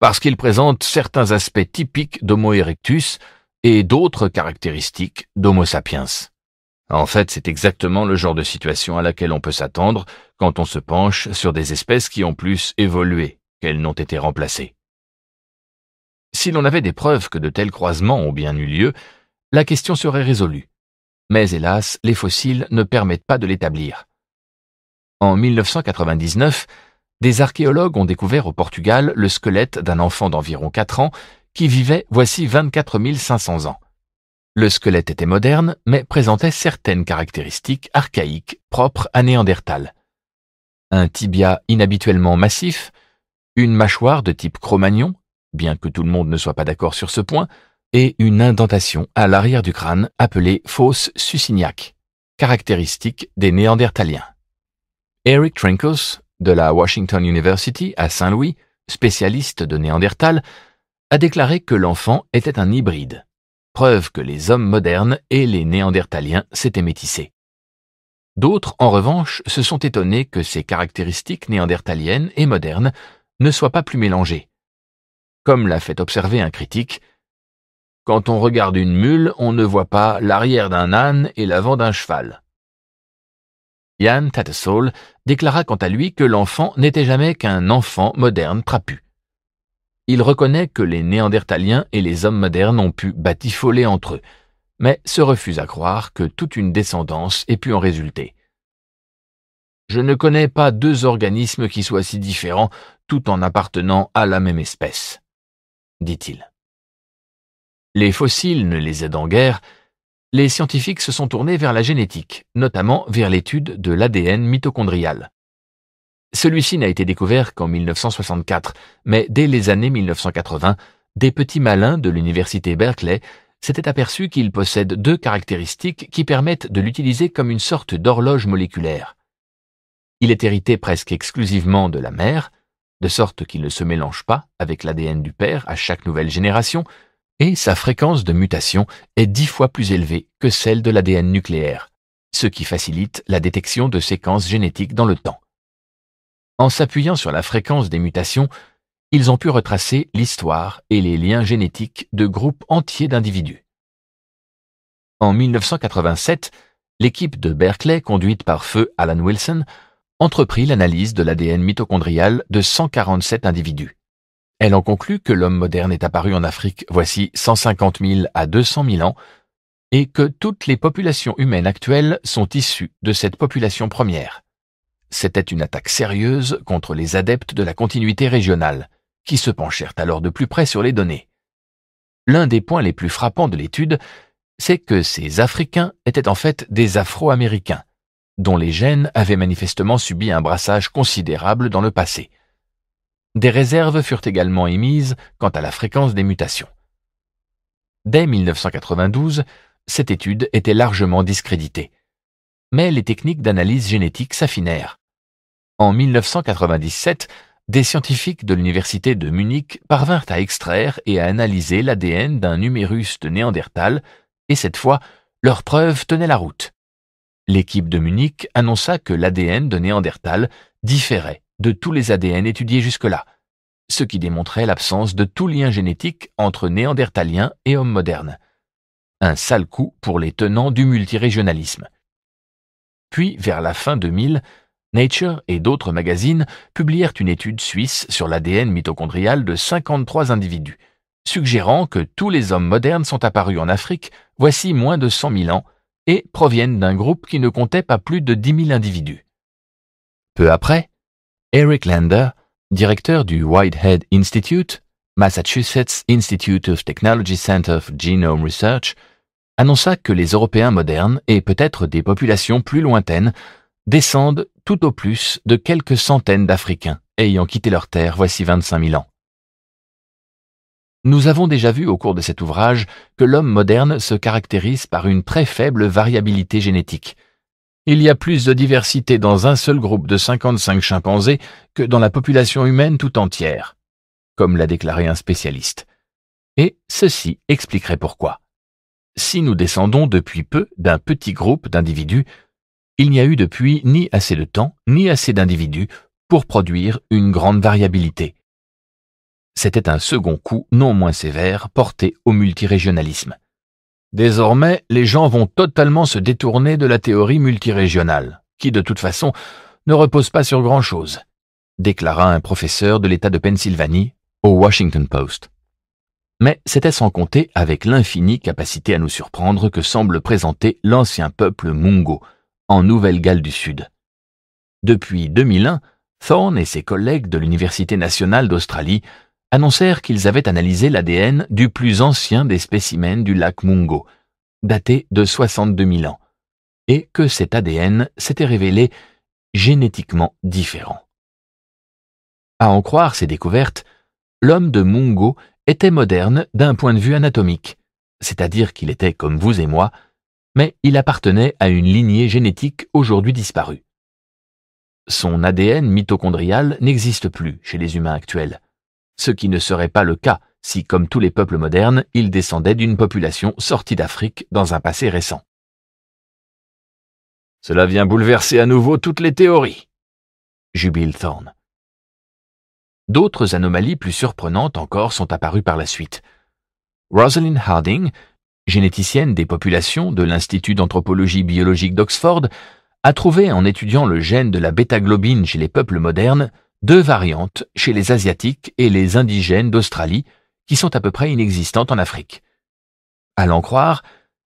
parce qu'il présente certains aspects typiques d'Homo erectus et d'autres caractéristiques d'Homo sapiens. En fait, c'est exactement le genre de situation à laquelle on peut s'attendre quand on se penche sur des espèces qui ont plus évolué qu'elles n'ont été remplacées. Si l'on avait des preuves que de tels croisements ont bien eu lieu, la question serait résolue mais hélas, les fossiles ne permettent pas de l'établir. En 1999, des archéologues ont découvert au Portugal le squelette d'un enfant d'environ 4 ans qui vivait voici 24 500 ans. Le squelette était moderne, mais présentait certaines caractéristiques archaïques propres à Néandertal. Un tibia inhabituellement massif, une mâchoire de type chromagnon, bien que tout le monde ne soit pas d'accord sur ce point, et une indentation à l'arrière du crâne appelée fosse suciniaque, caractéristique des Néandertaliens. Eric Trinkos, de la Washington University à Saint-Louis, spécialiste de Néandertal, a déclaré que l'enfant était un hybride, preuve que les hommes modernes et les Néandertaliens s'étaient métissés. D'autres, en revanche, se sont étonnés que ces caractéristiques néandertaliennes et modernes ne soient pas plus mélangées. Comme l'a fait observer un critique, quand on regarde une mule, on ne voit pas l'arrière d'un âne et l'avant d'un cheval. Jan Tattersall déclara quant à lui que l'enfant n'était jamais qu'un enfant moderne trapu. Il reconnaît que les Néandertaliens et les hommes modernes ont pu batifoler entre eux, mais se refuse à croire que toute une descendance ait pu en résulter. Je ne connais pas deux organismes qui soient si différents tout en appartenant à la même espèce, dit-il les fossiles ne les aidant guère, les scientifiques se sont tournés vers la génétique, notamment vers l'étude de l'ADN mitochondrial. Celui-ci n'a été découvert qu'en 1964, mais dès les années 1980, des petits malins de l'université Berkeley s'étaient aperçus qu'il possède deux caractéristiques qui permettent de l'utiliser comme une sorte d'horloge moléculaire. Il est hérité presque exclusivement de la mère, de sorte qu'il ne se mélange pas avec l'ADN du père à chaque nouvelle génération, et sa fréquence de mutation est dix fois plus élevée que celle de l'ADN nucléaire, ce qui facilite la détection de séquences génétiques dans le temps. En s'appuyant sur la fréquence des mutations, ils ont pu retracer l'histoire et les liens génétiques de groupes entiers d'individus. En 1987, l'équipe de Berkeley, conduite par feu Alan Wilson, entreprit l'analyse de l'ADN mitochondrial de 147 individus. Elle en conclut que l'homme moderne est apparu en Afrique voici 150 000 à 200 000 ans et que toutes les populations humaines actuelles sont issues de cette population première. C'était une attaque sérieuse contre les adeptes de la continuité régionale, qui se penchèrent alors de plus près sur les données. L'un des points les plus frappants de l'étude, c'est que ces Africains étaient en fait des Afro-Américains, dont les gènes avaient manifestement subi un brassage considérable dans le passé. Des réserves furent également émises quant à la fréquence des mutations. Dès 1992, cette étude était largement discréditée. Mais les techniques d'analyse génétique s'affinèrent. En 1997, des scientifiques de l'université de Munich parvinrent à extraire et à analyser l'ADN d'un humérus de Néandertal, et cette fois, leurs preuves tenaient la route. L'équipe de Munich annonça que l'ADN de Néandertal différait de tous les ADN étudiés jusque-là, ce qui démontrait l'absence de tout lien génétique entre néandertaliens et hommes modernes. Un sale coup pour les tenants du multirégionalisme. Puis, vers la fin 2000, Nature et d'autres magazines publièrent une étude suisse sur l'ADN mitochondrial de 53 individus, suggérant que tous les hommes modernes sont apparus en Afrique voici moins de 100 000 ans et proviennent d'un groupe qui ne comptait pas plus de 10 000 individus. Peu après, Eric Lander, directeur du Whitehead Institute, Massachusetts Institute of Technology Center for Genome Research, annonça que les Européens modernes et peut-être des populations plus lointaines descendent tout au plus de quelques centaines d'Africains ayant quitté leur terre voici 25 000 ans. Nous avons déjà vu au cours de cet ouvrage que l'homme moderne se caractérise par une très faible variabilité génétique, il y a plus de diversité dans un seul groupe de 55 chimpanzés que dans la population humaine tout entière, comme l'a déclaré un spécialiste. Et ceci expliquerait pourquoi. Si nous descendons depuis peu d'un petit groupe d'individus, il n'y a eu depuis ni assez de temps, ni assez d'individus pour produire une grande variabilité. C'était un second coup non moins sévère porté au multirégionalisme. Désormais, les gens vont totalement se détourner de la théorie multirégionale, qui de toute façon ne repose pas sur grand-chose, déclara un professeur de l'État de Pennsylvanie au Washington Post. Mais c'était sans compter avec l'infinie capacité à nous surprendre que semble présenter l'ancien peuple Mungo, en Nouvelle-Galles du Sud. Depuis 2001, Thorne et ses collègues de l'Université nationale d'Australie annoncèrent qu'ils avaient analysé l'ADN du plus ancien des spécimens du lac Mungo, daté de 62 000 ans, et que cet ADN s'était révélé génétiquement différent. À en croire ces découvertes, l'homme de Mungo était moderne d'un point de vue anatomique, c'est-à-dire qu'il était comme vous et moi, mais il appartenait à une lignée génétique aujourd'hui disparue. Son ADN mitochondrial n'existe plus chez les humains actuels ce qui ne serait pas le cas si, comme tous les peuples modernes, ils descendaient d'une population sortie d'Afrique dans un passé récent. Cela vient bouleverser à nouveau toutes les théories, jubile Thorne. D'autres anomalies plus surprenantes encore sont apparues par la suite. Rosalind Harding, généticienne des populations de l'Institut d'anthropologie biologique d'Oxford, a trouvé en étudiant le gène de la bêta-globine chez les peuples modernes deux variantes chez les Asiatiques et les indigènes d'Australie qui sont à peu près inexistantes en Afrique. À l'en croire,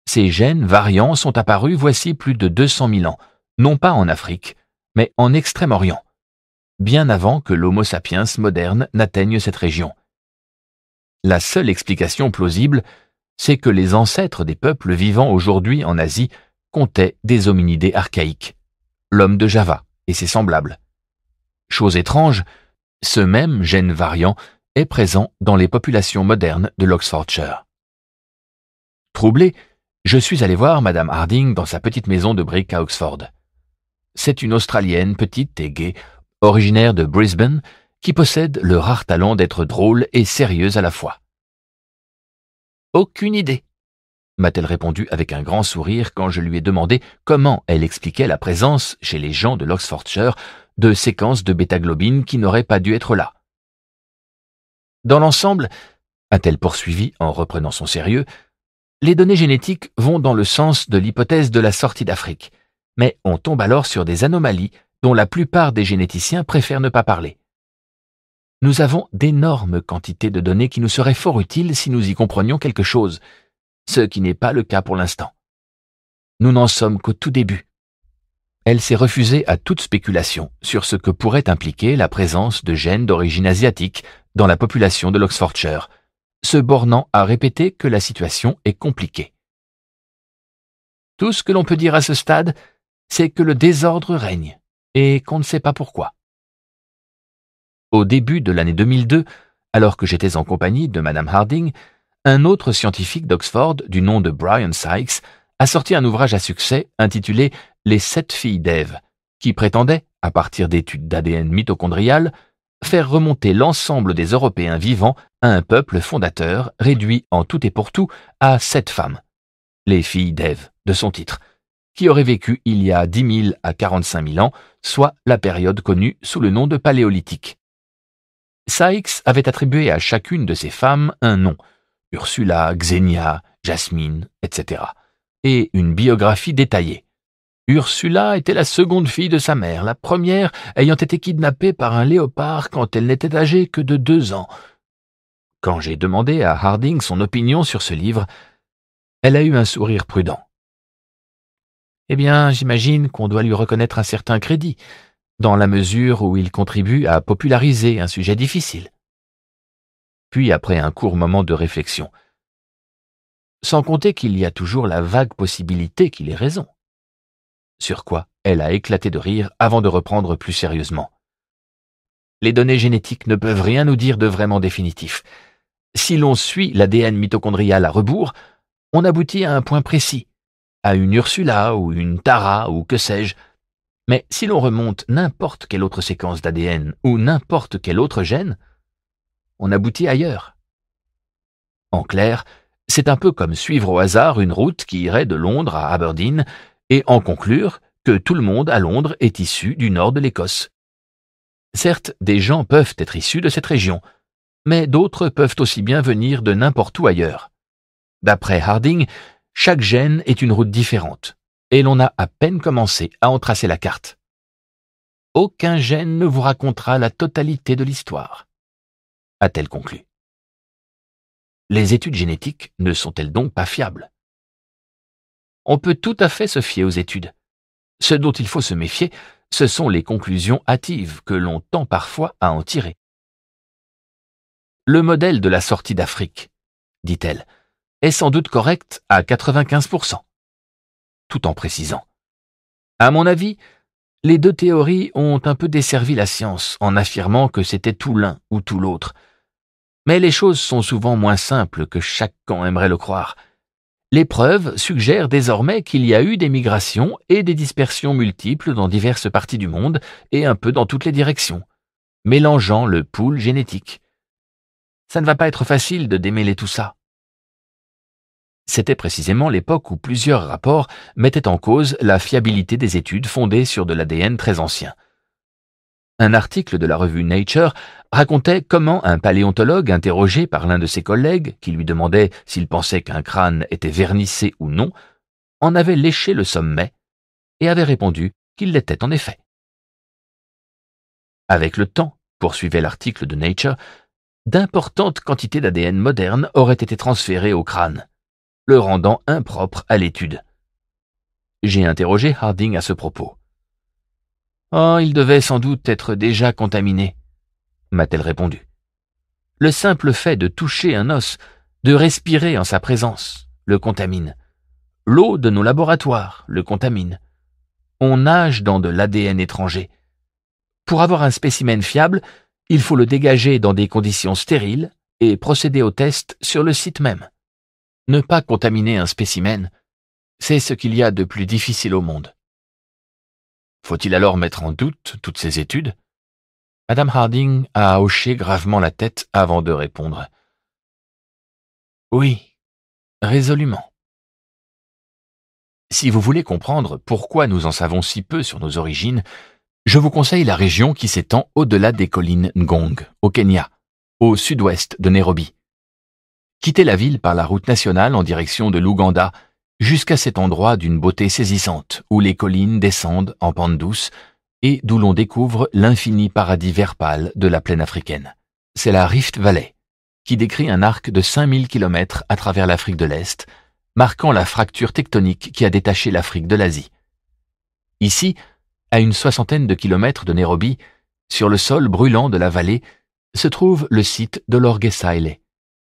ces gènes variants sont apparus voici plus de 200 000 ans, non pas en Afrique, mais en Extrême-Orient, bien avant que l'Homo sapiens moderne n'atteigne cette région. La seule explication plausible, c'est que les ancêtres des peuples vivant aujourd'hui en Asie comptaient des hominidés archaïques, l'homme de Java et ses semblables, Chose étrange, ce même gène variant est présent dans les populations modernes de l'Oxfordshire. Troublé, je suis allé voir Madame Harding dans sa petite maison de briques à Oxford. C'est une Australienne petite et gaie, originaire de Brisbane, qui possède le rare talent d'être drôle et sérieuse à la fois. Aucune idée, m'a-t-elle répondu avec un grand sourire quand je lui ai demandé comment elle expliquait la présence chez les gens de l'Oxfordshire de séquences de bêta qui n'auraient pas dû être là. Dans l'ensemble, a-t-elle poursuivi en reprenant son sérieux, les données génétiques vont dans le sens de l'hypothèse de la sortie d'Afrique, mais on tombe alors sur des anomalies dont la plupart des généticiens préfèrent ne pas parler. Nous avons d'énormes quantités de données qui nous seraient fort utiles si nous y comprenions quelque chose, ce qui n'est pas le cas pour l'instant. Nous n'en sommes qu'au tout début elle s'est refusée à toute spéculation sur ce que pourrait impliquer la présence de gènes d'origine asiatique dans la population de l'Oxfordshire, se bornant à répéter que la situation est compliquée. Tout ce que l'on peut dire à ce stade, c'est que le désordre règne, et qu'on ne sait pas pourquoi. Au début de l'année 2002, alors que j'étais en compagnie de Madame Harding, un autre scientifique d'Oxford du nom de Brian Sykes a sorti un ouvrage à succès intitulé Les sept filles d'Ève, qui prétendait, à partir d'études d'ADN mitochondrial, faire remonter l'ensemble des Européens vivants à un peuple fondateur réduit en tout et pour tout à sept femmes, les filles d'Ève, de son titre, qui auraient vécu il y a dix mille à quarante-cinq mille ans, soit la période connue sous le nom de paléolithique. Sykes avait attribué à chacune de ces femmes un nom, Ursula, Xenia, Jasmine, etc et une biographie détaillée. Ursula était la seconde fille de sa mère, la première ayant été kidnappée par un léopard quand elle n'était âgée que de deux ans. Quand j'ai demandé à Harding son opinion sur ce livre, elle a eu un sourire prudent. Eh bien, j'imagine qu'on doit lui reconnaître un certain crédit, dans la mesure où il contribue à populariser un sujet difficile. Puis, après un court moment de réflexion, sans compter qu'il y a toujours la vague possibilité qu'il ait raison. Sur quoi elle a éclaté de rire avant de reprendre plus sérieusement. Les données génétiques ne peuvent rien nous dire de vraiment définitif. Si l'on suit l'ADN mitochondrial à rebours, on aboutit à un point précis, à une Ursula ou une Tara ou que sais-je. Mais si l'on remonte n'importe quelle autre séquence d'ADN ou n'importe quel autre gène, on aboutit ailleurs. En clair, c'est un peu comme suivre au hasard une route qui irait de Londres à Aberdeen et en conclure que tout le monde à Londres est issu du nord de l'Écosse. Certes, des gens peuvent être issus de cette région, mais d'autres peuvent aussi bien venir de n'importe où ailleurs. D'après Harding, chaque gène est une route différente, et l'on a à peine commencé à en tracer la carte. Aucun gène ne vous racontera la totalité de l'histoire, a-t-elle conclu. Les études génétiques ne sont-elles donc pas fiables On peut tout à fait se fier aux études. Ce dont il faut se méfier, ce sont les conclusions hâtives que l'on tend parfois à en tirer. Le modèle de la sortie d'Afrique, dit-elle, est sans doute correct à 95%. Tout en précisant. À mon avis, les deux théories ont un peu desservi la science en affirmant que c'était tout l'un ou tout l'autre, mais les choses sont souvent moins simples que chaque camp aimerait le croire. Les preuves suggèrent désormais qu'il y a eu des migrations et des dispersions multiples dans diverses parties du monde et un peu dans toutes les directions, mélangeant le pool génétique. Ça ne va pas être facile de démêler tout ça. C'était précisément l'époque où plusieurs rapports mettaient en cause la fiabilité des études fondées sur de l'ADN très ancien. Un article de la revue Nature racontait comment un paléontologue interrogé par l'un de ses collègues, qui lui demandait s'il pensait qu'un crâne était vernissé ou non, en avait léché le sommet et avait répondu qu'il l'était en effet. Avec le temps, poursuivait l'article de Nature, d'importantes quantités d'ADN modernes auraient été transférées au crâne, le rendant impropre à l'étude. J'ai interrogé Harding à ce propos. Oh, il devait sans doute être déjà contaminé, m'a-t-elle répondu. Le simple fait de toucher un os, de respirer en sa présence, le contamine. L'eau de nos laboratoires le contamine. On nage dans de l'ADN étranger. Pour avoir un spécimen fiable, il faut le dégager dans des conditions stériles et procéder au test sur le site même. Ne pas contaminer un spécimen, c'est ce qu'il y a de plus difficile au monde. Faut-il alors mettre en doute toutes ces études Madame Harding a hoché gravement la tête avant de répondre. Oui, résolument. Si vous voulez comprendre pourquoi nous en savons si peu sur nos origines, je vous conseille la région qui s'étend au-delà des collines Ngong, au Kenya, au sud-ouest de Nairobi. Quittez la ville par la route nationale en direction de l'Ouganda jusqu'à cet endroit d'une beauté saisissante, où les collines descendent en pente douce et d'où l'on découvre l'infini paradis vert pâle de la plaine africaine. C'est la Rift Valley, qui décrit un arc de 5000 km à travers l'Afrique de l'Est, marquant la fracture tectonique qui a détaché l'Afrique de l'Asie. Ici, à une soixantaine de kilomètres de Nairobi, sur le sol brûlant de la vallée, se trouve le site de l'Orguesaile,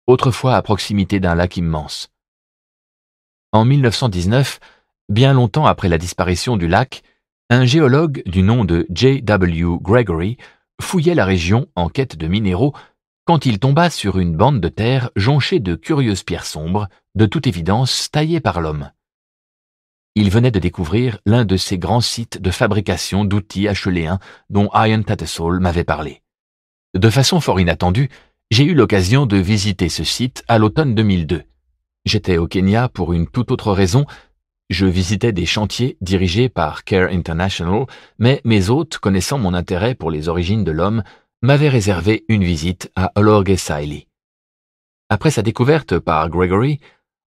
autrefois à proximité d'un lac immense. En 1919, bien longtemps après la disparition du lac, un géologue du nom de J. W. Gregory fouillait la région en quête de minéraux quand il tomba sur une bande de terre jonchée de curieuses pierres sombres, de toute évidence taillées par l'homme. Il venait de découvrir l'un de ces grands sites de fabrication d'outils acheléens dont Ian Tattersall m'avait parlé. De façon fort inattendue, j'ai eu l'occasion de visiter ce site à l'automne 2002. J'étais au Kenya pour une toute autre raison. Je visitais des chantiers dirigés par Care International, mais mes hôtes, connaissant mon intérêt pour les origines de l'homme, m'avaient réservé une visite à Olorge Après sa découverte par Gregory,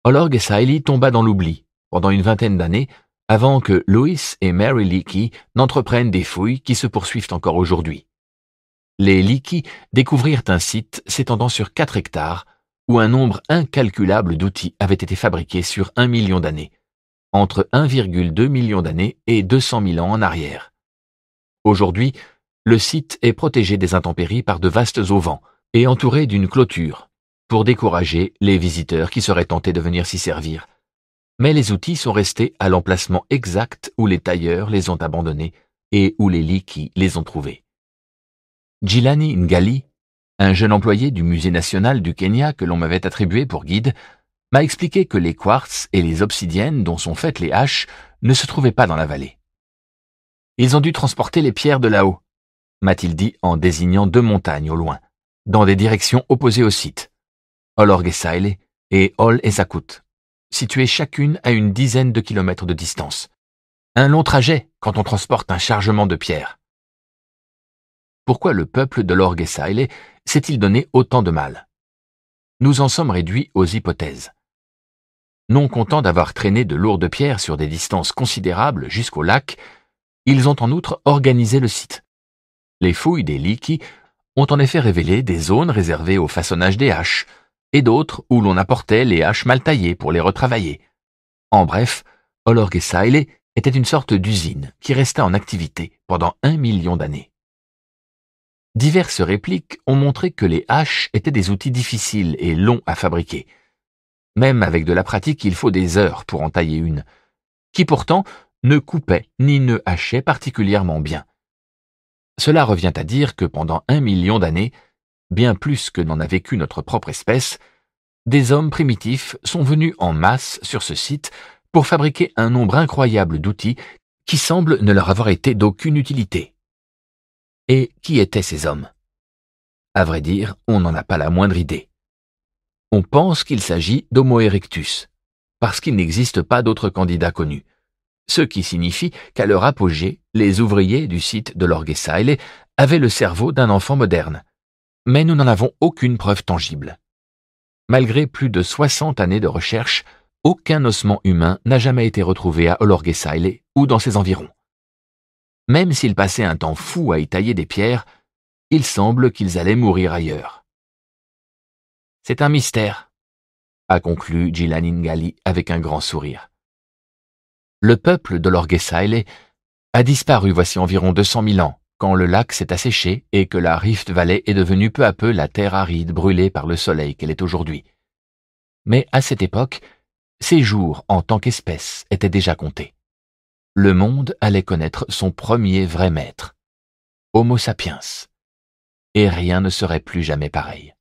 Olorge tomba dans l'oubli pendant une vingtaine d'années avant que Louis et Mary Leakey n'entreprennent des fouilles qui se poursuivent encore aujourd'hui. Les Leakey découvrirent un site s'étendant sur quatre hectares où un nombre incalculable d'outils avait été fabriqués sur un million d'années, entre 1,2 million d'années et 200 000 ans en arrière. Aujourd'hui, le site est protégé des intempéries par de vastes auvents et entouré d'une clôture pour décourager les visiteurs qui seraient tentés de venir s'y servir. Mais les outils sont restés à l'emplacement exact où les tailleurs les ont abandonnés et où les lits les ont trouvés. Gilani Ngali un jeune employé du Musée national du Kenya que l'on m'avait attribué pour guide m'a expliqué que les quartz et les obsidiennes dont sont faites les haches ne se trouvaient pas dans la vallée. Ils ont dû transporter les pierres de là-haut, m'a-t-il dit en désignant deux montagnes au loin, dans des directions opposées au site, Olorgesaile et Ol ezakut situées chacune à une dizaine de kilomètres de distance. Un long trajet quand on transporte un chargement de pierres. Pourquoi le peuple de s'est-il donné autant de mal Nous en sommes réduits aux hypothèses. Non contents d'avoir traîné de lourdes pierres sur des distances considérables jusqu'au lac, ils ont en outre organisé le site. Les fouilles des Liki ont en effet révélé des zones réservées au façonnage des haches, et d'autres où l'on apportait les haches mal taillées pour les retravailler. En bref, Olorgesaile était une sorte d'usine qui resta en activité pendant un million d'années. Diverses répliques ont montré que les haches étaient des outils difficiles et longs à fabriquer. Même avec de la pratique, il faut des heures pour en tailler une, qui pourtant ne coupait ni ne hachait particulièrement bien. Cela revient à dire que pendant un million d'années, bien plus que n'en a vécu notre propre espèce, des hommes primitifs sont venus en masse sur ce site pour fabriquer un nombre incroyable d'outils qui semblent ne leur avoir été d'aucune utilité. Et qui étaient ces hommes À vrai dire, on n'en a pas la moindre idée. On pense qu'il s'agit d'Homo erectus, parce qu'il n'existe pas d'autres candidats connus, ce qui signifie qu'à leur apogée, les ouvriers du site de l'Orgesaile avaient le cerveau d'un enfant moderne. Mais nous n'en avons aucune preuve tangible. Malgré plus de 60 années de recherche, aucun ossement humain n'a jamais été retrouvé à Olorgesaile ou dans ses environs. Même s'ils passaient un temps fou à y tailler des pierres, il semble qu'ils allaient mourir ailleurs. C'est un mystère, a conclu Gilaningali avec un grand sourire. Le peuple de l'Orgesaile a disparu voici environ 200 000 ans, quand le lac s'est asséché et que la Rift Valley est devenue peu à peu la terre aride brûlée par le soleil qu'elle est aujourd'hui. Mais à cette époque, ses jours en tant qu'espèce étaient déjà comptés le monde allait connaître son premier vrai maître, Homo sapiens. Et rien ne serait plus jamais pareil.